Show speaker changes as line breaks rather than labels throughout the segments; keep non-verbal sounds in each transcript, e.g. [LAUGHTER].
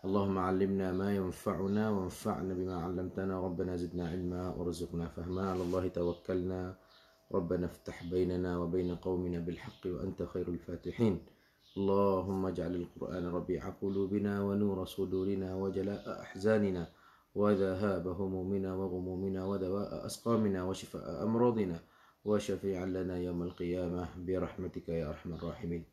اللهم علمنا ما ينفعنا وانفعنا بما علمتنا ربنا زدنا علما وارزقنا فهما على الله توكلنا ربنا افتح بيننا وبين قومنا بالحق وأنت خير الفاتحين اللهم اجعل القرآن ربيع قلوبنا ونور صدورنا وجلاء أحزاننا وذهاب همومنا وغمومنا ودواء أسقامنا وشفاء أمراضنا وشفيعا لنا يوم القيامة برحمتك يا أرحم الراحمين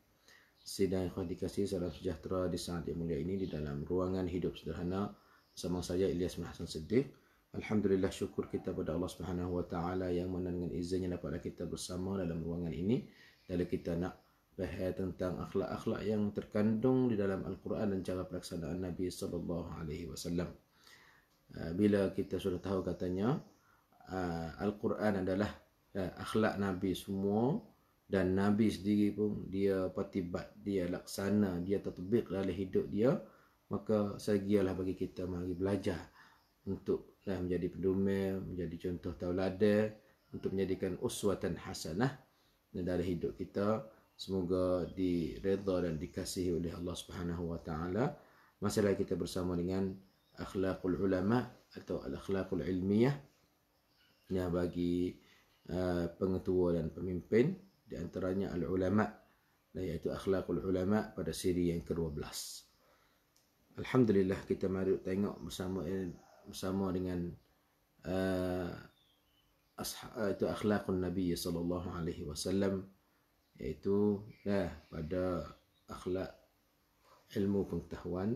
Sidang yang kami dikasih salam sejahtera di saat yang mulia ini di dalam ruangan hidup sederhana sama saya Ilyas bin Hassan Siddiq. Alhamdulillah syukur kita kepada Allah Subhanahu Wa Taala yang mana dengan izin yang kita bersama dalam ruangan ini dalam kita nak bahas tentang akhlak-akhlak yang terkandung di dalam Al-Quran dan cara pelaksanaan Nabi Sallallahu Alaihi Wasallam. Ah, bila kita sudah tahu katanya ah, Al-Quran adalah ah, akhlak Nabi semua dan Nabi sendiri pun dia patibat, dia laksana, dia tertubik dalam hidup dia, maka segialah bagi kita mari belajar untuk nah, eh, menjadi pendumil, menjadi contoh taulada, untuk menjadikan uswatan hasanah dalam hidup kita. Semoga direda dan dikasihi oleh Allah Subhanahu wa taala. Masalah kita bersama dengan akhlakul ulama atau akhlakul akhlaqul ilmiah. Ya bagi uh, pengetua dan pemimpin di antaranya al-ulama lah, iaitu akhlakul ulama pada siri yang ke-12. Alhamdulillah kita mari tengok bersama bersama dengan uh, uh itu akhlakun nabi sallallahu alaihi wasallam iaitu dah ya, pada akhlak ilmu pengetahuan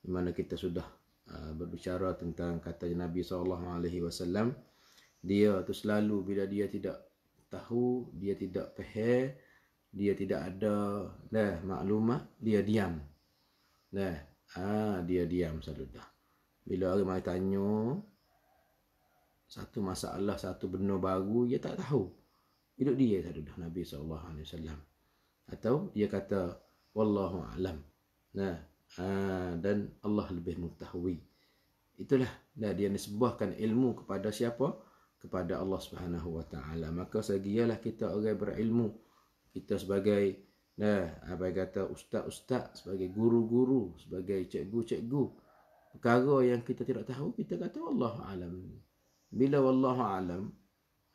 di mana kita sudah uh, berbicara tentang kata nabi sallallahu alaihi wasallam dia tu selalu bila dia tidak tahu, dia tidak faham, dia tidak ada dah maklumat, dia diam. Dah, ah ha, dia diam selalu dah. Bila orang mai tanya satu masalah, satu benda baru, dia tak tahu. Hidup dia selalu dah Nabi sallallahu alaihi wasallam. Atau dia kata wallahu alam. Nah, ah dan Allah lebih mengetahui. Itulah dah dia nisbahkan ilmu kepada Siapa? kepada Allah Subhanahu Wa Taala. Maka segialah kita orang berilmu. Kita sebagai nah, apa kata ustaz-ustaz, sebagai guru-guru, sebagai cikgu-cikgu. Perkara yang kita tidak tahu, kita kata Allah alam. Bila Allah alam,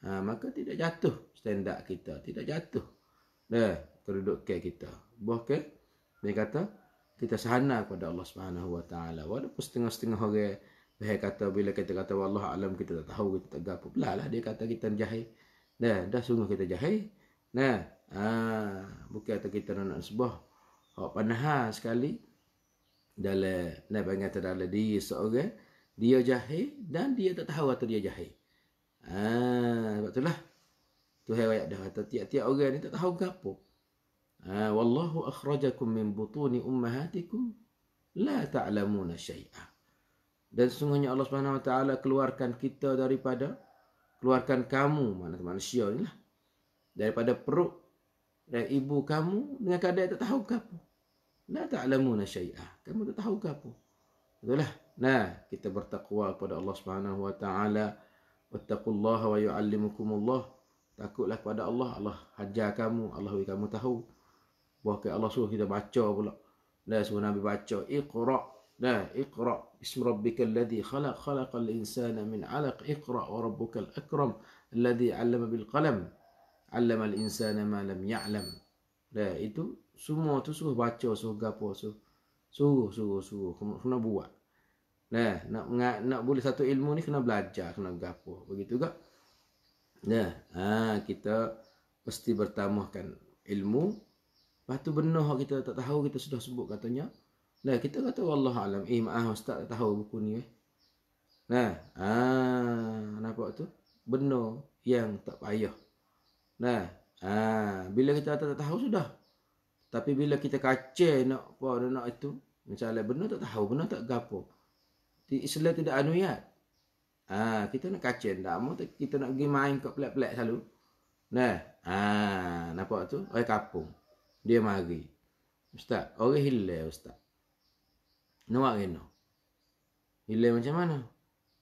ha, maka tidak jatuh standar kita, tidak jatuh. Nah, kedudukan kita. Bahkan dia kata kita sahana kepada Allah Subhanahu Wa Taala. Walaupun setengah-setengah orang dia kata bila kita kata Allah alam kita tak tahu kita tak gapo. Belalah dia kata kita jahil. Nah, dah sungguh kita jahil. Nah, ah bukan kata kita nak sebah. Hak panah sekali dalam nak bangga terhadap diri seorang dia jahil dan dia tak tahu atau dia jahil. Ah, sebab itulah tu hai dah kata tiap-tiap orang ni tak tahu gapo. Ah, wallahu akhrajakum min butuni ummahatikum la ta'lamuna ta syai'an dan sungguhnya Allah Subhanahu Wa Taala keluarkan kita daripada keluarkan kamu mana manusia inilah daripada perut dan ibu kamu dengan keadaan tak tahu kamu la ta'lamuna syai'a kamu tak tahu kamu itulah nah kita bertakwa kepada Allah Subhanahu Wa Taala wattaqullaha wa yuallimukumullah takutlah kepada Allah Allah hajar kamu Allah bagi kamu tahu bahawa Allah suruh kita baca pula dan semua baca iqra dan iqra اسم ربك الذي خلق خلق الإنسان من علق اقرأ وربك الأكرم الذي علم بالقلم علم الإنسان ما لم يعلم لا itu semua tu suruh baca suruh gapo suruh suruh suruh suruh kena buat nah nak nak, nak boleh satu ilmu ni kena belajar kena gapo begitu gak nah ha kita mesti bertambahkan ilmu Lepas tu benar kita tak tahu kita sudah sebut katanya. Nah, kita kata wallah alam. Eh, maaf ustaz tak tahu buku ni eh. Nah, ah, nampak tu? Benda yang tak payah. Nah, ah, bila kita kata tak tahu sudah. Tapi bila kita kacau nak apa nak, nak itu, misalnya benda tak tahu, benda tak gapo. Di Islam tidak anuiat. Ah, kita nak kacau ndak mau kita nak pergi main kat pelat-pelat selalu. Nah, ah, nampak tu? Oi kapung. Dia mari. Ustaz, orang hilang ustaz. Nama Arena. Hilal macam mana?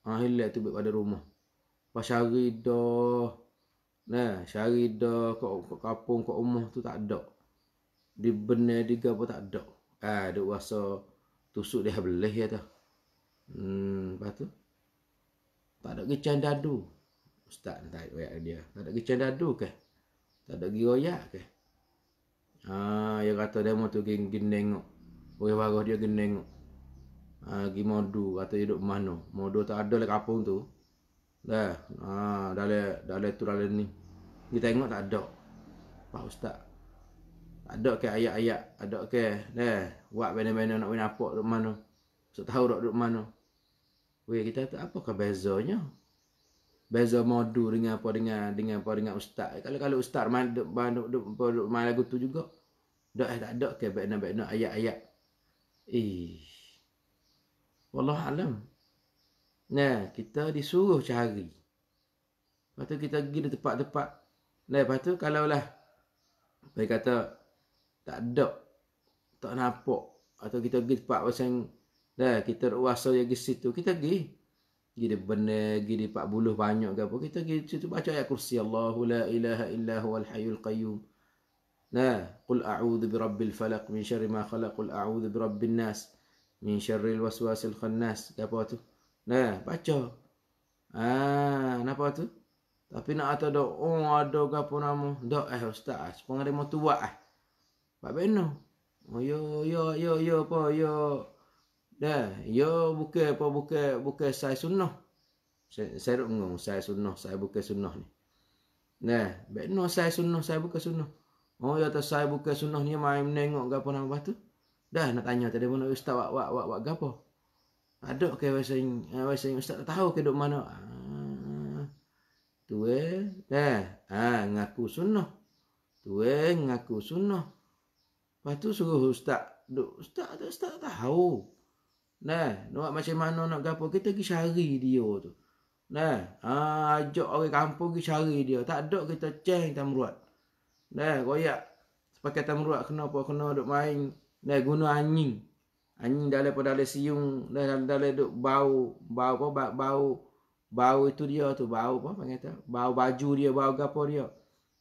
Ah ha, hilal tu berada rumah. Pas hari dah. Nah, syari dah kau kau kampung kau rumah tu tak ada. Di benar di gapo tak ada. Ah duk rasa tusuk dia belah ya tu. Hmm, lepas tu tak ada kecan dadu. Ustaz entai oiak dia. Tak ada kecan dadu ke? Tak ada giroyak ke? Ah, dia kata dia mau tu geng geng tengok. Oi bagus dia geng tengok. Ah, pergi uh, modu atau hidup mana modu tak ada lah kapung tu dah dah ah dah dale tu dale ni kita tengok tak ada pak ustaz tak ada ke ayat-ayat ada ke dah buat benda-benda nak benda apa duk mana tak tahu duk duk mana we kita tu apa ke bezanya beza modu dengan apa dengan dengan apa dengan ustaz kalau kalau ustaz main duk duk duk, duk, duk main lagu tu juga dah eh, tak ada ke benda-benda ayat-ayat ih eh. Wallah alam. Nah, kita disuruh cari. Lepas tu kita pergi tempat-tempat. Nah, lepas tu kalau lah. Dia kata. Tak ada. Tak nampak. Atau kita pergi tempat macam. Nah, kita rasa yang di situ. Kita pergi. Pergi di benda. Pergi di pak buluh banyak ke apa. Kita pergi situ baca ayat kursi. Allahu la ilaha illa huwal qayyum. Nah, qul a'udhu bi rabbil falak min syarima Qul a'udhu bi rabbil nas min syarril waswasil khannas apa tu nah baca ah napa tu tapi nak ada doa oh, ada gapo nama doa eh, ustaz pengarimo tua ah eh. pak beno oh, yo yo yo yo apa yo dah yo buka apa buka buka sai sunnah saya saya ngong sai sunnah saya buka sunnah ni nah beno sai sunnah saya buka sunnah oh ya tu sai buka sunnah ni mai menengok gapo nama batu Dah nak tanya tadi pun ustaz wak wak wak wak gapo? Ado, ke wasing wasing eh, ustaz tak tahu ke dok mana? Ha. Ah, Tue eh. dah eh, ha ngaku sunnah. Tue ngaku sunnah. Lepas tu suruh ustaz dok ustaz tak ustaz tahu. Nah, nak macam mana nak gapo kita pergi cari dia tu. Nah, ha ajak orang kampung pergi cari dia. Tak ado kita ceng tamruat. Nah, koyak sepakai tamruat kena apa kena dok main dia guna anjing anjing dalam pada dalam siung dalam dalam duk bau bau apa bau, bau bau itu dia tu bau apa panggil tu bau baju dia bau gapo dia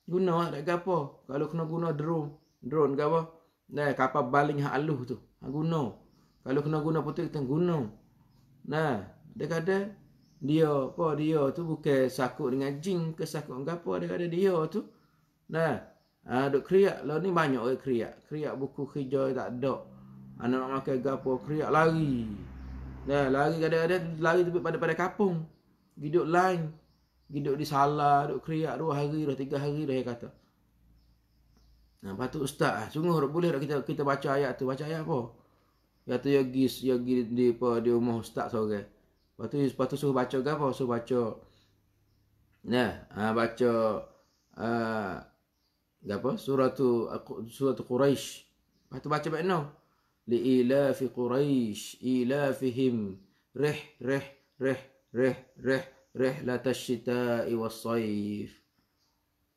guna tak gapo kalau kena guna drone drone gapo nah kapal baling hak tu ha guna kalau kena guna putih kita guna nah dia kata dia apa dia tu bukan sakut dengan jin ke sakut gapo dia kata dia tu nah Ha, duk keriak lah ni banyak orang keriak. Keriak buku hijau tak ada. Anak nak makan gapo keriak lari. Ya, lari kadang-kadang lari tepi pada pada kapung. Giduk lain. Giduk di salah, duk keriak dua hari dah tiga hari dah dia kata. Nah, patut ustaz ah, sungguh boleh kita kita baca ayat tu. Baca ayat apa? Ya tu yogis, yogi di di di rumah ustaz seorang. Lepas tu lepas tu suruh baca gapo? Suruh baca. Nah, ha, baca uh, apa surah tu surah tu quraish lepas tu baca makna li ila fi quraish ila fihim rih rih rih rih rih rih la tashita wa sayf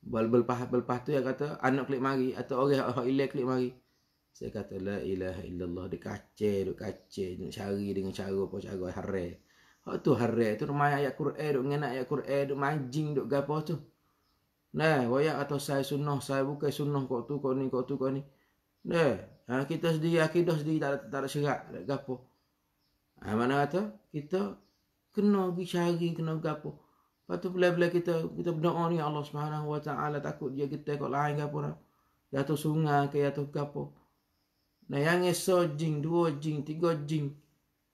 bal bal pah bal pah tu yang kata anak klik mari atau orang orang ilah klik mari saya kata la ilaha illallah dia kace duk kace nak cari dengan cara apa cara harai Oh tu harai tu rumah ayat Quran duk ngena ayat Quran duk manjing duk gapo tu Nah, royak atau saya sunnah, saya bukan sunnah kok tu, kok ni, kok tu, kok ni. Nah, ha, kita sendiri akidah sendiri tak ada, tak ada syarat, tak gapo. Ha, mana kata? Kita kena pergi cari, kena gapo. Lepas tu bila-bila kita kita berdoa ni Allah Subhanahu Wa Taala takut dia kita kok lain gapo nah. Jatuh sungai ke jatuh gapo. Nah, yang esok jing dua jing tiga jing.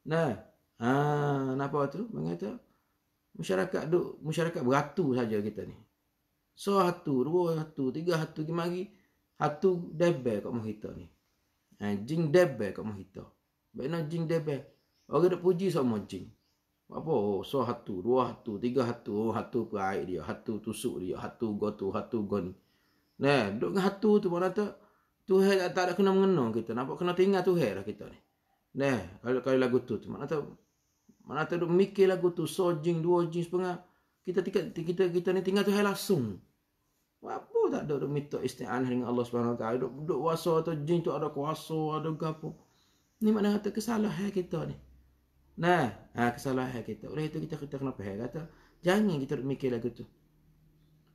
Nah, ha, apa tu? Mengata masyarakat duk masyarakat beratu saja kita ni. So satu, dua satu, tiga hatu kemari. satu debel kat Mohita ni. Ha, jing debel kat Mohita. Bagaimana jing debel? Orang nak puji sama jing. Apa? Oh, so satu, dua satu, tiga satu, Oh, hatu peraik dia. satu tusuk dia. satu gotu, satu goni. Nah, duduk dengan hatu tu pun kata. Tuhan tak, ada kena mengenal kita. Nampak kena tinggal Tuhan lah kita ni. Nah, kalau, kalau lagu tu tu. Mana tahu? Mana tahu duduk mikir lagu tu. So jing, dua jing sepengah. Kita, kita, kita, kita ni tinggal Tuhan langsung tak ada minta isti'anah dengan Allah Subhanahu taala duk duk wasa tu jin tu ada kuasa ada gapo ni mana kata kesalahan kita ni nah ha, kesalahan kita oleh itu kita kita kena faham kata jangan kita duk mikir lagu tu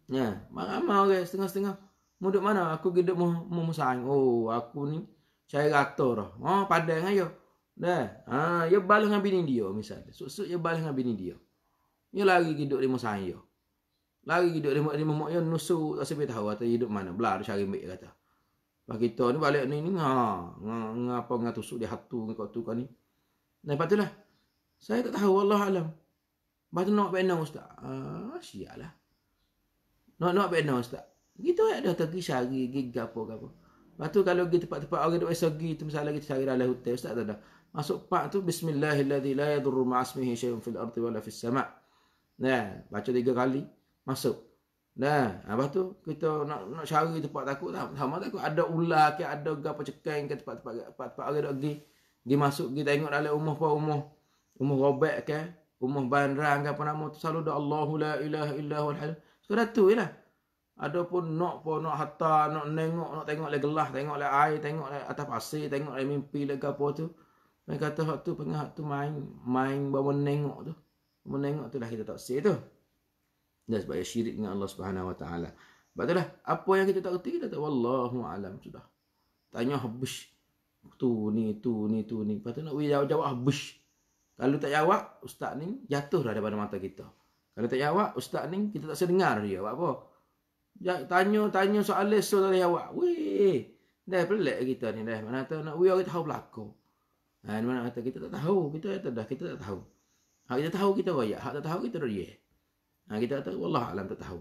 nah marah orang setengah-setengah mudah mana aku gedek mau mau oh aku ni saya rata dah oh ha, padan ayo nah ha ya balas dengan bini dia misalnya susuk ya balas dengan bini dia ya dia lagi hidup di masa yo. Lari duduk di mak mak yang nusuk tak sampai tahu atau hidup mana. Belah dia cari mik kata. Pak kita ni balik ni ni ha, ngapa ngah tusuk dia hatu ngah kau tu kan ni. Dan lepas tu lah. Saya tak tahu Allah alam. Lepas tu nak benda ustaz. Ah, uh, sialah. Nak nak benda ustaz. kita ada dah tergi cari gig apa ke apa. Lepas tu kalau pergi tempat-tempat orang duk biasa pergi tu misalnya kita cari dalam hotel ustaz tak ada. Masuk pak tu bismillahirrahmanirrahim la yadurru ma'asmihi syai'un fil ardi wala fis sama'. Nah, baca tiga kali masuk. Nah, apa tu kita nak nak cari tempat takut tak sama takut ada ular ke ada gapo cekeng ke tempat-tempat tempat-tempat orang lagi Dia masuk kita tengok dalam rumah apa rumah rumah robek ke rumah bandrang ke apa nama tu selalu ada Allahu la ilaha illa huwal hayy. tu jelah. Ada pun nak pun nak hatta nak tengok nak tengok lagi gelas tengok lagi air tengok lagi atas pasir tengok lagi mimpi lagi apa tu. Mereka kata tu pengah tu main main bawa nengok tu. Menengok tu dah kita tak sihat tu dan sebab dia syirik dengan Allah Subhanahu Wa Taala. Betulah apa yang kita tak reti kita tak wallahu alam sudah. Tanya habis tu ni tu ni tu ni. Patut nak jawab jawab habis. Kalau tak jawab ustaz ni jatuh dah daripada mata kita. Kalau tak jawab ustaz ni kita tak sedengar dia. Buat apa? tanya tanya soalan so tak jawab. Weh. Dah pelik kita ni dah. Mana tahu nak we kita tahu berlaku. Ha mana kata kita tak tahu. Kita tak dah kita tak tahu. Hak kita tahu kita royak, hak tak tahu kita royak. Ha, kita kata, Allah Alam tak tahu.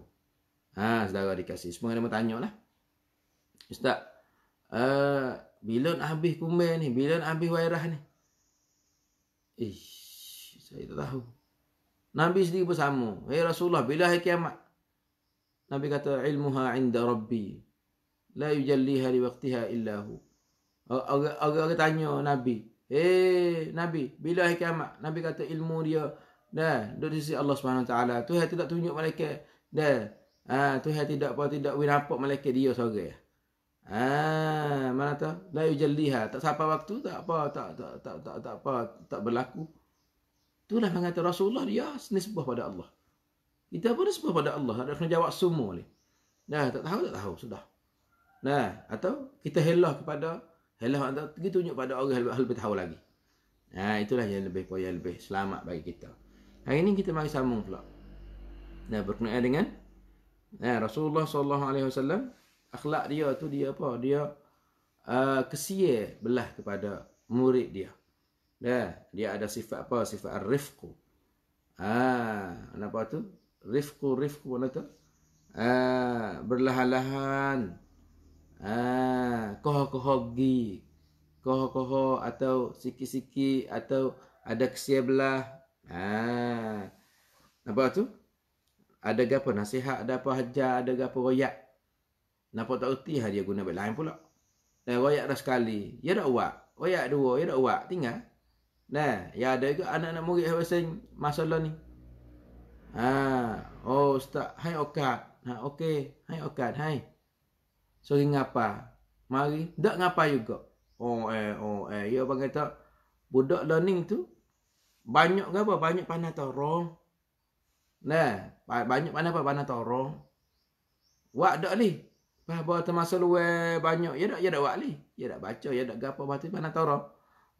Ha, saudara dikasih. Semua kena bertanya lah. Ustaz, uh, bila nak habis kumel ni? Bila nak habis wairah ni? Ish, saya tak tahu. Nabi sendiri bersama. Hei Rasulullah, bila hari kiamat? Nabi kata, ilmuha inda Rabbi. La yujalliha li waktiha illahu. Orang-orang oh, tanya Nabi. Eh, Nabi, bila hari kiamat? Nabi kata, ilmu dia... Dah, duduk di sisi Allah Subhanahu Wa Taala. Tuhan tidak tunjuk malaikat. Dah. Ha, Tuhan tidak apa tidak we nampak malaikat dia seorang. Ah, ha, mana tahu la yujalliha, tak sampai waktu tak apa, tak tak tak tak, tak apa, tak berlaku. Itulah mengata Rasulullah dia nisbah pada Allah. Kita pun nisbah pada Allah, ada kena jawab semua ni. Dah, tak tahu tak tahu sudah. Nah, atau kita helah kepada helah atau kita tunjuk pada orang hal lebih tahu lagi. Nah, ha, itulah yang lebih yang lebih selamat bagi kita. Hari ini kita mari sambung pula. Nah, berkenaan dengan nah, Rasulullah sallallahu alaihi wasallam akhlak dia tu dia apa? Dia uh, kesia belah kepada murid dia. Nah, dia ada sifat apa? Sifat ar-rifqu. Ah, apa tu? Rifqu, rifqu mana tu? Ah, berlahan-lahan. Ah, koho-koho koh koho atau sikit-sikit atau ada kesia belah Ha. Nampak tu? Ada apa nasihat, ada apa hajar, ada apa royak. Nampak tak erti dia guna bag lain pula. Dan eh, royak dah sekali. Ya dah uak. Royak dua, ya dah uak. Tinggal. Nah, ya ada juga anak-anak murid yang masalah ni. Ha. Oh, ustaz. Hai, okat. Ha, okey. Hai, okat. Hai. Sorry, ngapa? Mari. Tak ngapa juga. Oh, eh, oh, eh. Ya, bagaimana tak? Budak learning tu, banyak ke apa? Banyak panah torong. Nah, banyak panah apa? Panah torong. Wak dak ni. Bahawa termasuk luar banyak. Ya dak, ya dak wak ni. Ya dak baca, ya dak gapo batu panah torong.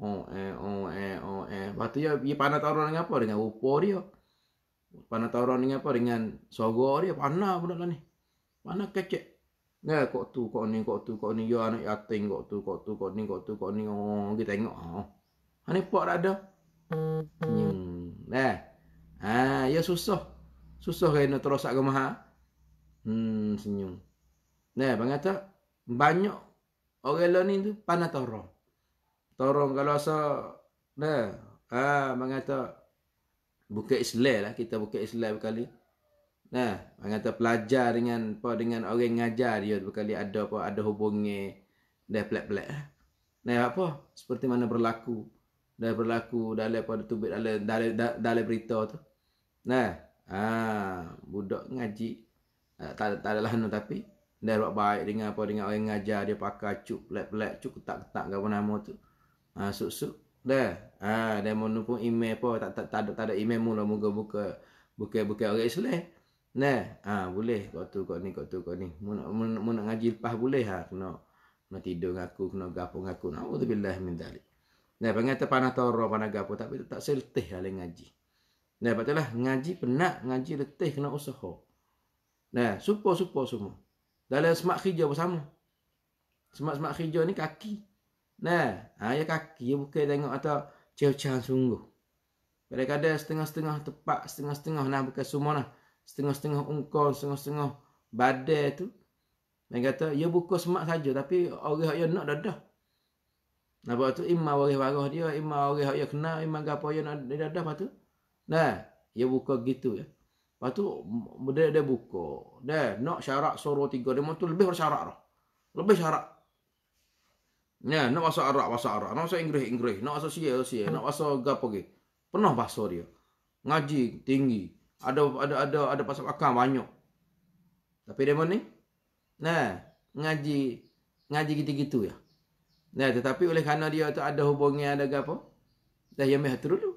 Oh eh, oh eh, oh eh. Batu ya, ya panah torong dengan apa? Dengan rupa dia. Panah torong dengan apa? Dengan sogo dia. Panah budak ni. Panah kecek. Ya, kok tu, kok ni, kok tu, kok ni. Ya, anak yatim, kok tu, kok tu, kok ni, kok tu, kok ni. Oh, kita tengok. Oh. Ini ha, pak ada. Hmm. hmm. Eh. Ha, ya susah. Susah kerana terosak ke maha. Hmm, senyum. Nah, bang kata banyak orang lain ni tu panah torong. Torong kalau rasa nah, ha, bang kata bukan Islam lah kita buka Islam berkali. Nah, bang kata pelajar dengan apa dengan orang ngajar dia berkali ada apa ada hubungnya dah pelak-pelak. Lah. Nah, apa? Seperti mana berlaku dah berlaku dalam pada tu dalam dalam dalam berita tu nah ha budak ngaji eh, tak ada, tak ada lahan tapi dah buat baik dengan apa dengan orang ngajar dia pakai cuk pelak-pelak cuk tak ketak apa nama tu ha susuk dah ha dia mau pun email apa tak tak tak ada tak ada email mula muka buka buka buka orang Islam nah ha boleh kau tu kau ni kau tu kau ni mau nak mau nak ngaji lepas boleh ha kena kena tidur dengan aku kena gapo aku nak tu billah min dalik Nah, pengen panah toro panaga apa tapi tak seletih hal lah ngaji. Nah, lah ngaji penak, ngaji letih kena usaha. Nah, supo-supo semua. Dalam semak hijau bersama. Semak-semak hijau ni kaki. Nah, ayah ha, ya kaki ya bukan tengok atau cecah sungguh. Kadang-kadang setengah-setengah tepak, setengah-setengah nak buka semua nah. Setengah-setengah ungkol, setengah-setengah badai tu. Dia kata, ya buka semak saja tapi orang yang nak dah dah. Nampak tu imma waris warah dia, imma waris yang kenal, imma gapo yang nak dadah lepas tu. Nah, dia buka gitu ya. Lepas tu dia, dia buka. Dah, nak syarat suruh tiga, dia mahu tu lebih bersyarat dah. Lebih syarat. Nah, nak bahasa Arab, bahasa Arab. Nak bahasa Inggeris, Inggeris. Nak bahasa Sia, Sia. Nak bahasa gapo ke. Penuh bahasa dia. Ngaji tinggi. Ada ada ada ada pasal akal banyak. Tapi dia mana ni? Nah, ngaji ngaji gitu-gitu ya. -gitu, Nah, tetapi oleh kerana dia tu ada hubungan ada apa? Dah yang mehat dulu.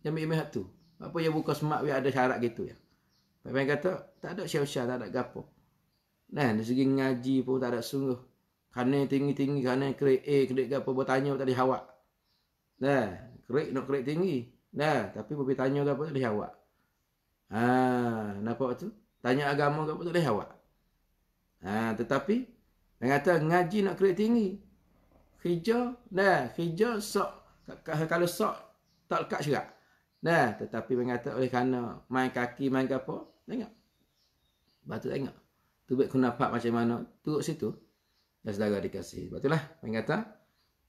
Yang mehat tu. Apa yang buka semak dia ada syarat gitu ya. Tapi kata tak ada syah-syah, tak ada gapo. Nah, dari segi ngaji pun tak ada sungguh. Kerana tinggi-tinggi, kerana kerik A, kerik apa, bertanya pun tak dihawak. Nah, kerik nak kerik tinggi. Nah, tapi pun bertanya apa, tak dihawak. Ha, nampak tu? Tanya agama gapo tak dihawak. Ha, tetapi, dia ngaji nak kerik tinggi kerja nah kerja sok kalau sok tak lekat juga nah tetapi mengata oleh kerana main kaki main apa tengok batu tengok tu baik kena nampak macam mana turut situ dan saudara dikasih batulah mengata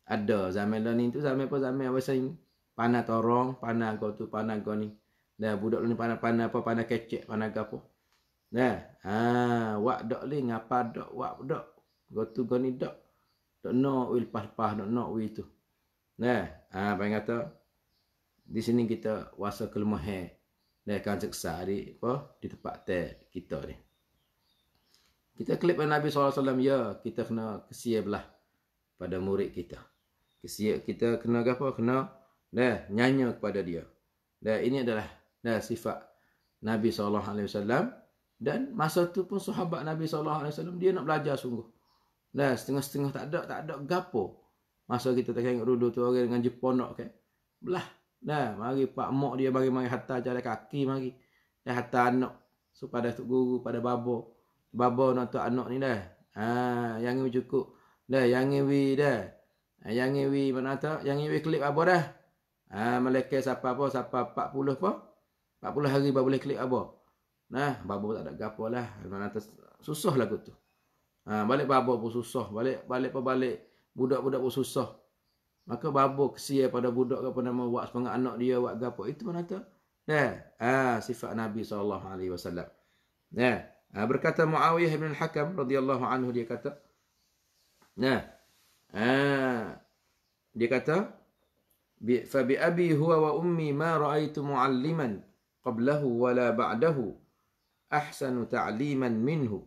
ada zaman lah ni tu zaman apa zaman apa ini panah torong panah kau tu panah kau ni dah budak ni panah panah apa panah kecek panah apa Nah, ah wak dok ni ngapa dok wak dok. Go tu go ni dok. Tak nak wil pah-pah, tak nak wil tu. Nah, ah ha, apa yang kata? Di sini kita wasa kelemahan. Nah, kan seksa di apa? Di tempat teh kita ni. Kita klip Nabi SAW, ya, kita kena kesia belah pada murid kita. Kesia kita kena apa? Kena nah, nyanyi kepada dia. Nah, ini adalah nah, sifat Nabi SAW. Dan masa tu pun sahabat Nabi SAW, dia nak belajar sungguh. Dah setengah-setengah tak ada, tak ada gapo. Masa kita tak ingat dulu tu orang dengan Jepun nak kan. Belah. Dah mari pak mak dia bagi mari hata jalan kaki mari. Dah hatta anak. So pada tok guru, pada babo. Babo nak tu anak ni dah. Ha, yang ni cukup. Dah yang ni wi dah. Ha, yang ni wi mana tu? Yang ni wi klip apa dah? Ha, Malaikat siapa apa? Siapa 40 apa? 40 hari baru boleh klik apa? Nah, babo tak ada gapo lah. Mana tu susah lah tu. Ha, balik babo pun susah. Balik balik pun balik. Budak-budak pun susah. Maka babo kesia pada budak ke apa nama. Buat sepengat anak dia. Buat gapo. Itu mana tu? Ya. Ha, sifat Nabi SAW. Ya. Ha, berkata Muawiyah bin Hakam radhiyallahu anhu dia kata. Ya. Ha, dia kata. Fabi abi huwa wa ummi ma ra'aitu mu'alliman qablahu wala ba'dahu ahsanu ta'liman minhu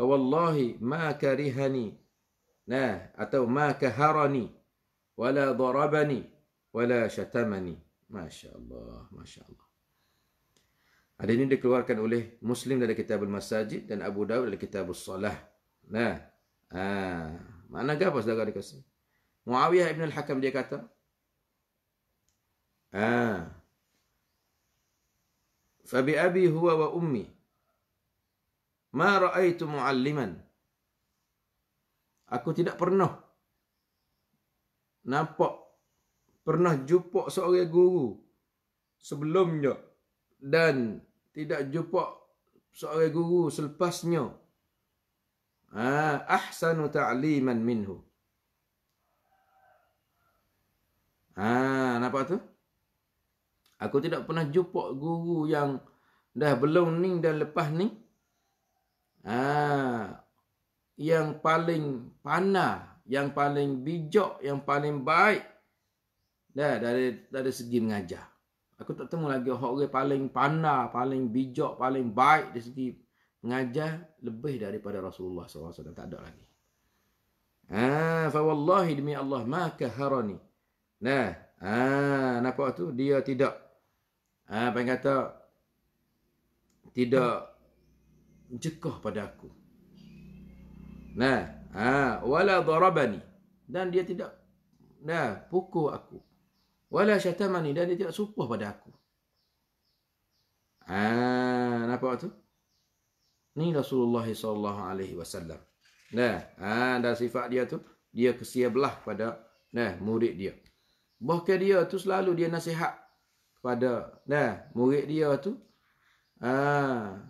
فوالله ما كرهني لا ما كهرني ولا ضربني ولا شتمني ما شاء الله ما شاء الله Hadis ini dikeluarkan oleh Muslim dari kitab Al-Masajid dan Abu Dawud dari kitab al salah Nah, ah, mana apa saudara dikasih? Muawiyah ibn al-Hakam dia kata, ah, Fabi abi huwa wa ummi Ma ra'aitu mu'alliman. Aku tidak pernah nampak pernah jumpa seorang guru sebelumnya dan tidak jumpa seorang guru selepasnya. Ha, ahsanu ta'liman minhu. Ha, nampak tu? Aku tidak pernah jumpa guru yang dah belum ni dan lepas ni ha, yang paling panah, yang paling bijak, yang paling baik dah dari dari segi mengajar. Aku tak temu lagi orang yang paling panah, paling bijak, paling baik dari segi mengajar lebih daripada Rasulullah SAW. Tak ada lagi. Ah, ha, fa wallahi demi Allah ma kaharani. Nah, ah nampak tu dia tidak ah ha, apa kata tidak hmm jekah pada aku. Nah, ha, wala darabani dan dia tidak nah pukul aku. Wala syatamani dan dia tidak supah pada aku. Ha, nampak tu? Ni Rasulullah sallallahu alaihi wasallam. Nah, ha, dan sifat dia tu dia kesiablah pada nah murid dia. Bahkan dia tu selalu dia nasihat pada, nah murid dia tu. Ah,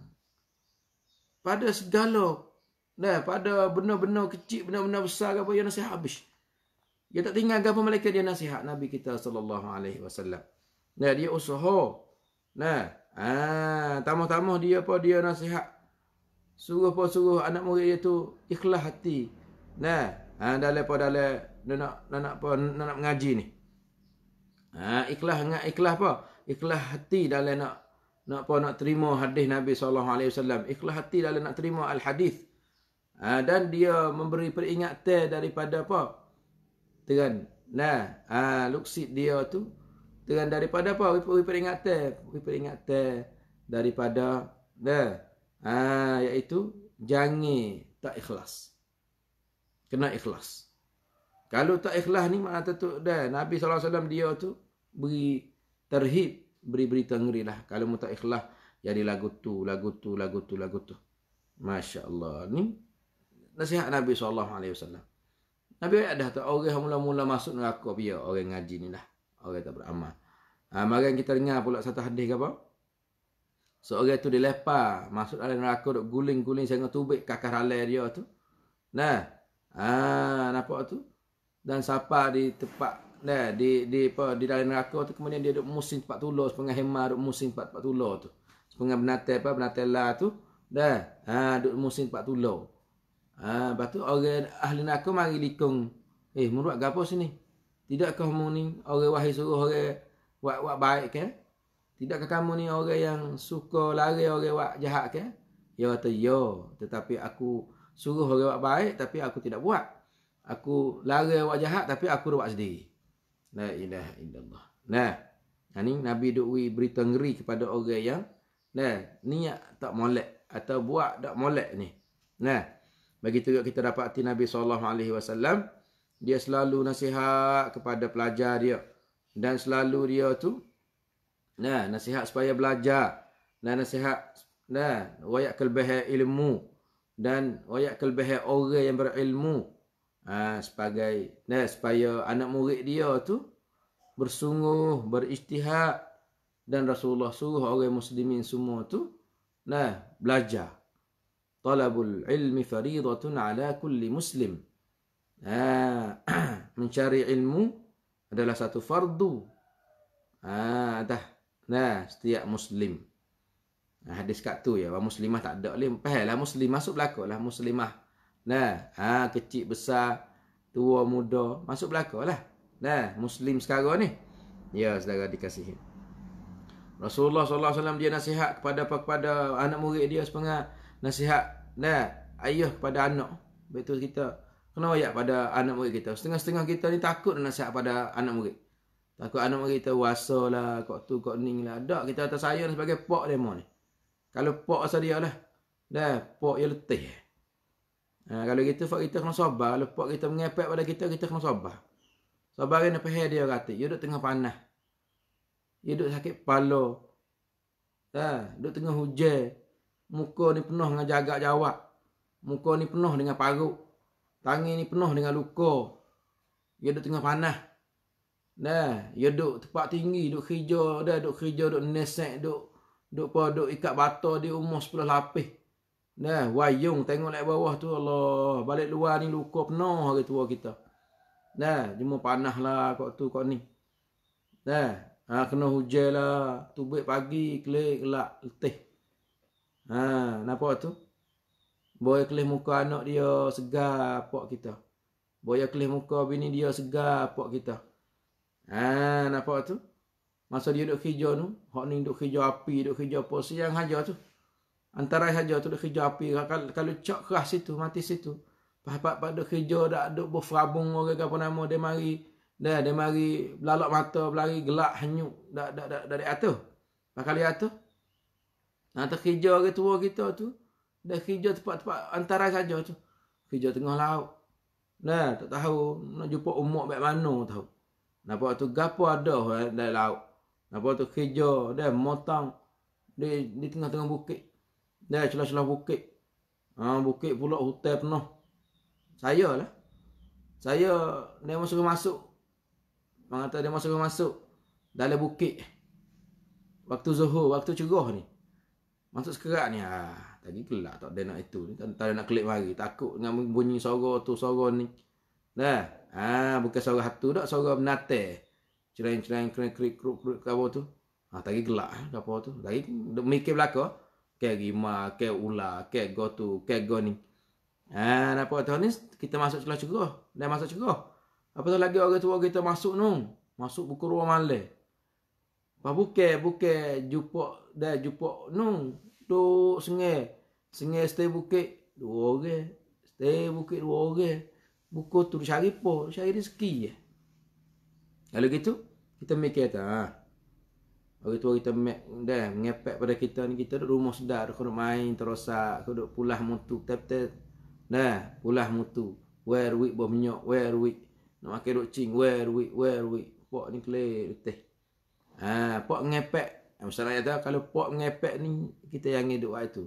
pada segala nah, pada benda-benda kecil, benda-benda besar apa yang nasihat habis. Dia tak tinggal apa malaikat dia nasihat Nabi kita sallallahu alaihi wasallam. Nah, dia usaha. Nah, ah, ha, tamah-tamah dia apa dia nasihat. Suruh apa suruh anak murid dia tu ikhlas hati. Nah, ha, dalam apa dalam nak nak nak apa nak, nak mengaji ni. Ha, ikhlas ngak ikhlas apa? Ikhlas hati dalam nak nak apa nak terima hadis Nabi sallallahu alaihi wasallam ikhlas hati dalam nak terima al hadis ha, dan dia memberi peringatan daripada apa dengan nah ha, luksid dia tu dengan daripada apa beri peringatan beri peringatan daripada nah ha, iaitu jangan tak ikhlas kena ikhlas kalau tak ikhlas ni mana tentu dah Nabi sallallahu alaihi wasallam dia tu beri terhib beri berita ngeri lah. Kalau mu tak ikhlas, jadi lagu tu, lagu tu, lagu tu, lagu tu. Masya Allah. Ni nasihat Nabi SAW. Nabi ayat dah tu. Orang mula-mula masuk neraka. Ya, orang ngaji ni lah. Orang tak beramal. Ha, Mereka kita dengar pula satu hadis ke apa? So so, tu dilepar. Masuk dalam neraka. Duk guling-guling. Saya tubik kakak ralai dia tu. Nah. Ha, nampak tu? Dan siapa di tempat Nah, di di apa di dalam neraka tu kemudian dia duk musim tempat tulur sepengah hema duk musim tempat tempat tulur tu. Sepengah benate apa benate la tu. Dah. Ha duk musim tempat tulur. Ha lepas tu orang ahli neraka mari likung. Eh, muruat gapo sini? Tidak kau mu ni orang wahai suruh orang buat buat baik ke? Tidak kamu ni orang yang suka lari orang buat jahat ke? Ya kata ya, tetapi aku suruh orang buat baik tapi aku tidak buat. Aku lari buat jahat tapi aku buat sendiri. La ilaha illallah. Nah. Ini Nabi Dukwi berita ngeri kepada orang yang nah, niat tak molek atau buat tak molek ni. Nah. Begitu juga kita dapati Nabi sallallahu dia selalu nasihat kepada pelajar dia dan selalu dia tu nah nasihat supaya belajar dan nasihat nah wayak kelbah ilmu dan wayak kelbah orang yang berilmu ha, sebagai nah, supaya anak murid dia tu bersungguh berijtihad dan Rasulullah suruh orang muslimin semua tu nah belajar talabul ilmi fariidatun ala kulli muslim ha, [CLEARS THROAT] mencari ilmu adalah satu fardu ha, dah nah setiap muslim nah, hadis kat tu ya muslimah tak ada lain pahal Muslimah muslim masuk belakang lah, muslimah Nah, ha, kecil besar, tua muda, masuk belakalah. Nah, Muslim sekarang ni. Ya, saudara dikasihi. Rasulullah sallallahu alaihi wasallam dia nasihat kepada kepada anak murid dia sepengah nasihat nah ayah kepada anak betul kita kena ayat pada anak murid kita setengah-setengah kita ni takut nasihat pada anak murid takut anak murid kita wasa lah kok tu kok ning lah dak kita atas saya sebagai pak demo ni kalau pak asal dia lah dah pak yang letih Ha, kalau kita fak kita kena sabar. Kalau fak kita mengepek pada kita, kita kena sabar. Sabar kena peher dia kata. Dia duduk tengah panah. Dia duduk sakit kepala. Ha, duduk tengah hujan. Muka ni penuh dengan jagak jawab. Muka ni penuh dengan paruk. Tangan ni penuh dengan luka. Dia duduk tengah panah. Nah, dia duduk tempat tinggi, duduk kerja, dah duduk kerja, duduk nesek, duduk duduk apa, duduk ikat batu di umur 10 lapis. Nah, wayung tengok lek bawah tu Allah, balik luar ni luka penuh hari tua kita. Nah, cuma panah lah kok tu kok ni. Nah, ha, kena hujan lah, tubik pagi kelik lak letih. Ha, napa tu? Boya kelih muka anak dia segar pak kita. Boya kelih muka bini dia segar pak kita. Ha, napa tu? Masa dia duk hijau tu, hak ni duduk hijau api, duk hijau apa siang haja tu antara saja tu dekat kerja api kan. kalau, kalau cok keras situ mati situ Pak Pak pada kerja dak duk berfrabung orang apa nama dia mari dah dia mari belalak mata berlari gelak hanyuk dak dak dak dari atuh bakal dia tu nah tu kerja orang tua kita tu dah kerja tempat-tempat antara saja tu kerja tengah laut nah tak tahu nak jumpa umur baik mana tahu napa tu gapo ada dari laut napa tu kerja dah motong di tengah-tengah bukit Dah celah-celah bukit. Ha, bukit pula hotel penuh. Saya lah. Saya dia masuk ke masuk. Bang kata dia masuk ke masuk. Dalam bukit. Waktu zuhur, waktu cerah ni. Masuk sekerat ni. Ha, tadi gelap tak ada nak itu. Ni. Tak, kan, tak ada nak klik mari. Takut dengan bunyi suara tu, suara ni. Dah. Ha, bukan suara hatu tak, suara menate. Cereng-cereng, kerik-kerik, kerik-kerik, kerik tu. Ha, tadi gelap. Eh, Kapal tu. Tadi mikir belakang kayak gima, kayak ula, kayak gotu, kayak goni. Eh, apa tahun ni kita masuk celah juga. Dah masuk juga. Apa tu lagi orang tua kita masuk nun. Masuk buku ruang male. Apa buke, buke, jumpa, dah jumpa nun. Tu sengih. Sengih stay bukit. Dua orang. Stay bukit dua orang. Buku tu cari po, cari rezeki Kalau gitu, kita mikir tak. Orang tua kita dah mengepek pada kita ni kita duduk rumah sedar duduk main terosak duduk pulah mutu tap tap dah pulah mutu where we boh menyok where we nak makan duk cing where we where we pok ni kelir teh ha pok ngepek masalah tahu kalau pok ngepek ni kita yang ngeduk waktu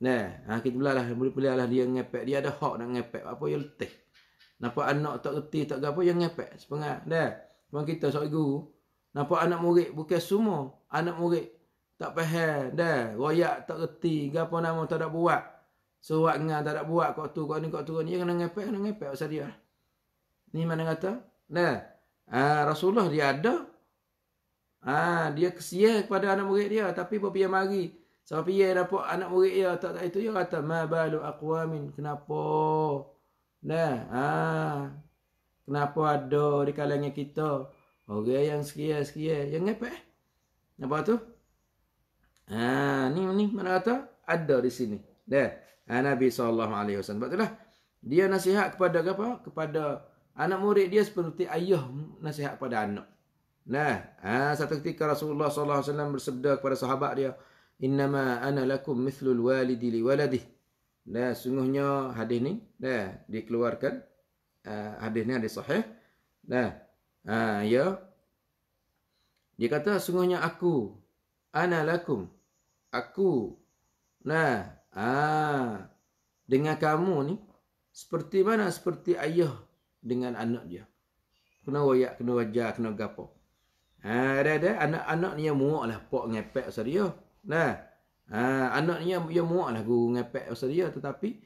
nah ha kita lah, boleh lah dia ngepek dia ada hak nak ngepek apa yang teh nampak anak tak reti tak apa yang ngepek sepengah dah memang kita sok guru Nampak anak murid bukan semua anak murid tak faham dah, royak tak reti, gapo nama tak nak buat. Suat so, ngah tak nak buat kau tu kau ni kau tu ni kena ngepek kena ngepek pasal dia. Ni mana kata? dah, Ha, Rasulullah dia ada. Ha, dia kesian kepada anak murid dia tapi apa mari sebab dia dapat anak murid dia tak tak itu dia kata ma balu amin, kenapa? dah, Ha. Kenapa ada di kalangan kita? Orang yang sekian-sekian, yang ngepek. Eh? Nampak tu? Ha, ni ni mana kata ada di sini. Dah. Ha, Nabi sallallahu alaihi wasallam. Sebab itulah dia nasihat kepada apa? Kepada anak murid dia seperti ayah nasihat kepada anak. Nah, ha, satu ketika Rasulullah sallallahu alaihi wasallam bersabda kepada sahabat dia, ma ana lakum mithlul walidi li waladi." Nah, sungguhnya hadis ni, nah, dikeluarkan uh, hadis ni ada sahih. Nah, Ha, ya. Dia kata sungguhnya aku ana lakum. Aku. Nah, ha dengan kamu ni seperti mana seperti ayah dengan anak dia. Kena royak, kena wajar, kena gapo. Ha, ada ada anak-anak ni yang muaklah pak ngepek pasal dia. Nah. Ha, anak ni yang, yang muaklah guru ngepek pasal dia tetapi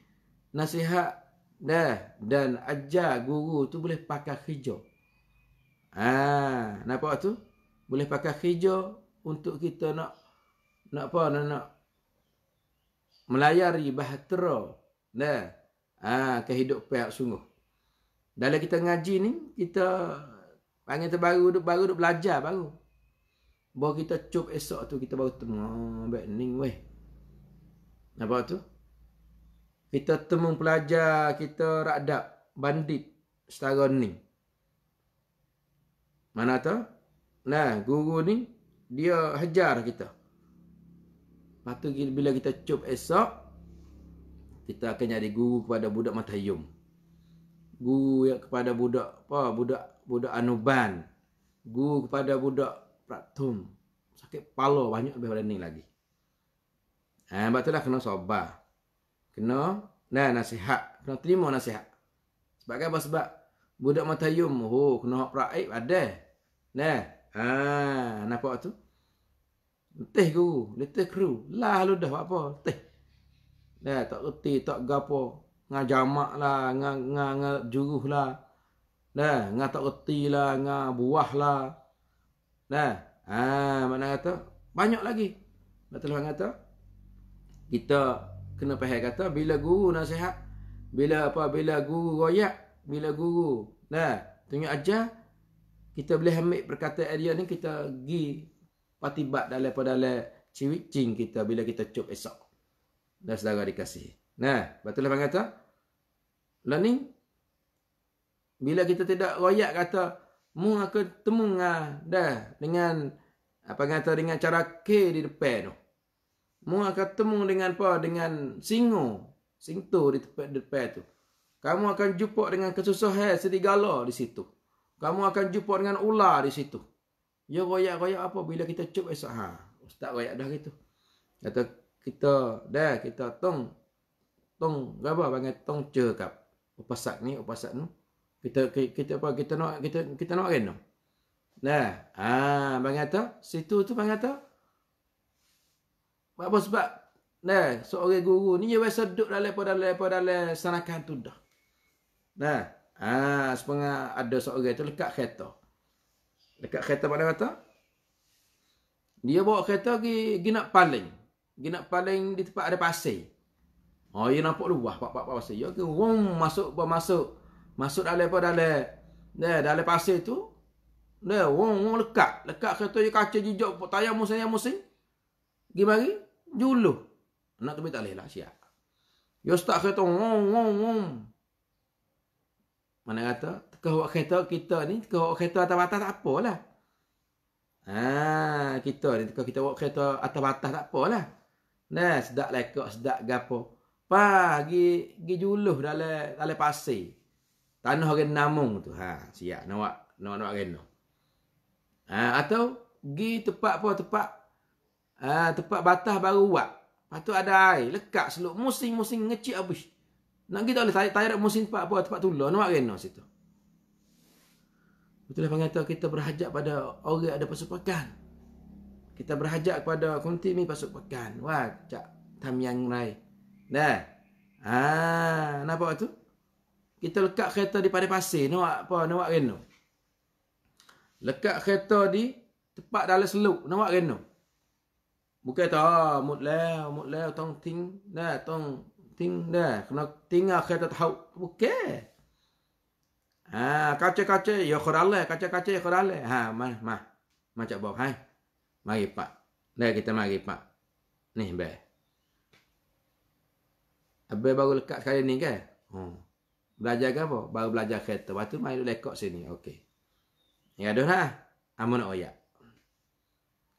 nasihat dah dan ajar guru tu boleh pakai hijau. Ah, nampak tu? Boleh pakai hijau untuk kita nak nak apa nak, nak melayari bahtera. Nah. Ah, ha, kehidupan yang sungguh. Dalam kita ngaji ni, kita panggil terbaru duk baru duk belajar baru. Baru kita cup esok tu kita baru temu oh, baik ning weh. Nampak tu? Kita temu pelajar, kita radap, bandit setara ning. Mana tahu? Nah, guru ni dia hajar kita. Patu bila kita cub esok kita akan jadi guru kepada budak matayum. Guru yang kepada budak apa? Budak budak anuban. Guru kepada budak pratum. Sakit kepala banyak lebih daripada ni lagi. Ha, eh, batulah kena sabar. Kena nah nasihat, kena terima nasihat. Sebab apa sebab budak matayum oh kena praik ada. Nah, ha, nampak tu? Teh guru, teh kru. Lah lu dah apa? Teh. Nah, tak reti, tak gapo. Nga jamak lah, nga, nga, nga juruh lah. Nah, nga tak reti lah, nga buah lah. Nah, ha, ah, mana kata? Banyak lagi. Betul orang kata? Kita kena faham kata bila guru nasihat, bila apa bila guru royak, bila guru nah tunjuk ajar kita boleh ambil perkataan dia ni kita gi patibat dalam pada dalam ciwik kita bila kita cop esok. Dan saudara dikasih. Nah, betul apa lah kata? Learning bila kita tidak royak kata mu aku temu dah dengan apa kata dengan cara K di depan tu. Mu akan temu dengan apa? Dengan singo. Singto di depan, tu. Kamu akan jumpa dengan kesusahan serigala di situ. Kamu akan jumpa dengan ular di situ. Ya royak-royak apa bila kita cup esok ha. Ustaz royak dah gitu. Kata kita dah kita tong tong gapa panggil tong kap Upasak ni upasak tu. Kita kita apa kita nak kita kita nak kena. Nah, ha bang kata situ tu bang kata. Apa sebab? Nah, seorang guru ni dia biasa duduk dalam pada dalam pada dalam sanakan tu dah. Nah, Ha, sepengah ada seorang itu lekat kereta. Lekat kereta mana kata? Dia bawa kereta pergi, pergi nak paling. Pergi nak paling di tempat ada pasir. Oh, dia nampak wah, pak pak pasir. Dia pergi, wum, masuk, masuk. Masuk dalam apa, dalam. Dia, dalam pasir tu. Dia, wum, wum, lekat. Lekat kereta dia kaca jijok, pak tayang musim, tayang musim. Pergi mari, juluh. Nak tu tak boleh lah, siap. Dia start kereta, wum, wum, wum. Mana kata? Tekah buat kereta kita ni. Tekah buat kereta atas batas tak apalah. Ha, kita ni. Tekah kita buat kereta atas batas tak apalah. Nah, sedap lekak, sedak gapo. Pa, gi gi juluh dalam dalam pasir. Tanah orang namung tu. Ha, sia Nawak, nawak, nawak reno. Ha, atau gi tempat apa tempat ah uh, tempat batas baru buat. Patu ada air lekat seluk musim-musim ngecik habis. Nak kita oleh tayar tayar musim tempat apa tempat tulah nampak kena situ. Itulah pengata kita berhajat pada orang ada pasuk Kita berhajat kepada kunti mi pasuk pakan. Wah, cak tam yang rai. Dah. ah, nampak tu? Kita lekat kereta di pare pasir nampak apa nampak kena. Lekat kereta di tempat dalam seluk nampak kena. Bukan tak, mutlah, mutlah, tong ting, nah, tong ting dah kena tinggal kereta tahu oke ha kaca kaca yo korale kaca kaca yo korale ha mah mah macam bau hai mari pak dah kita mari pak ni be abe baru lekat sekali ni kan hmm. belajar ke apa baru belajar kereta waktu mai lekat sini okey ya dah ha lah. amun oyak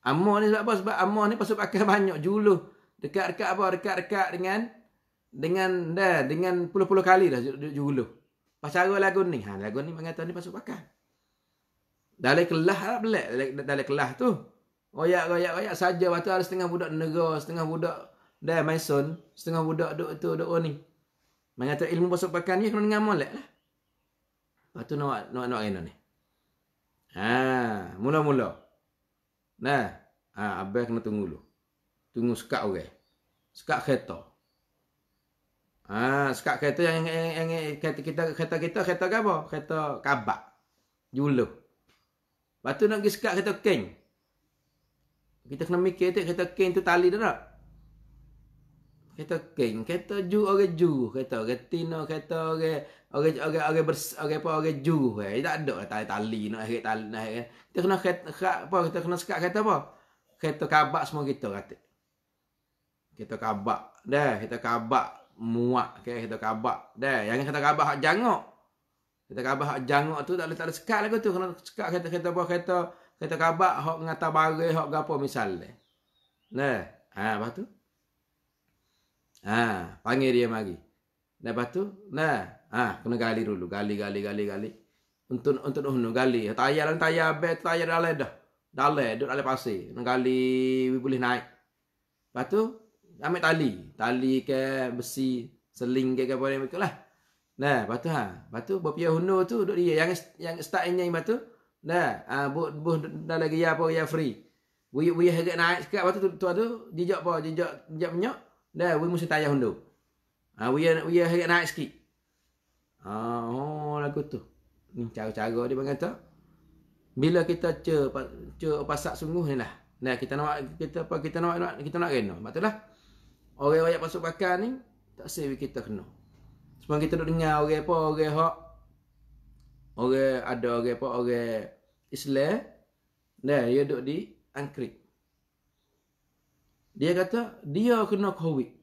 Amor ni sebab apa? Sebab Amor ni pasal pakai [LAUGHS] banyak juluh. Dekat-dekat apa? Dekat-dekat dengan dengan dah dengan puluh-puluh kali dah juguluh. Pasal lagu ni, ha lagu ni mengata ni pasal pakai. Dalam kelah lah belak, dalam kelah tu. Royak royak royak saja waktu ada setengah budak negara, setengah budak dah Mason, setengah budak duk tu duk ni. Mengata ilmu pasal pakai ni kena dengan molek lah. Waktu nak nak nak ni. Ha, mula-mula. Nah, ha, abang kena tunggu dulu. Tunggu sekak orang. Okay. Sekak kereta. Ha, suka kereta yang, yang, yang, yang kereta kita kereta kita kereta apa? Kereta kabak. Juluh. Lepas nak pergi sekat kereta keng. Kita kena mikir tu kereta keng tu tali dah tak? Kereta keng, kereta ju orang ju, kereta orang tino, kereta orang orang orang orang bers orang apa orang ju eh. Tak ada lah tali tali nak ikat tali nak ikat. Kita kena kereta apa kita kena sekat kereta apa? Kereta kabak semua kita kata. Kereta kabak. Dah, kereta kabak muak ke okay, kita kabak dah Yang kita kabak hak jangok kita kabak hak jangok tu tak ada tak ada sekat lagu tu kena sekat kereta kereta buah kereta kereta kabak hak ngata bare hak gapo misalnya nah ha apa tu ha panggil dia mari dah lepas tu nah ha kena gali dulu gali gali gali gali untuk untuk dah gali tayar dan tayar bet, tayar dah dah dah duduk dah pasir nak gali boleh naik lepas tu ambil tali, tali ke besi, seling ke apa yang betul lah. Nah, batu ha, batu bapia hunu tu duduk dia yang yang start nya batu. Nah, ah ha, bu bu dah lagi ya apa ya free. Wui wui hege naik ke batu tu tu tu jejak apa jejak jejak minyak. Nah, wui mesti tayar hundu. Ha, ah wui wui hegak naik sikit. Ah oh lagu tu. Ni hmm, cara-cara dia mengata. Bila kita cer cer pasak sungguh ni lah. Nah, kita nak kita apa kita nak kita nak kena. Betul lah. Orang banyak masuk pakar ni Tak sebi kita kena Sebab kita duk dengar orang apa Orang hak Orang ada orang apa Orang Islam Dan dia duduk di Angkrik Dia kata Dia kena covid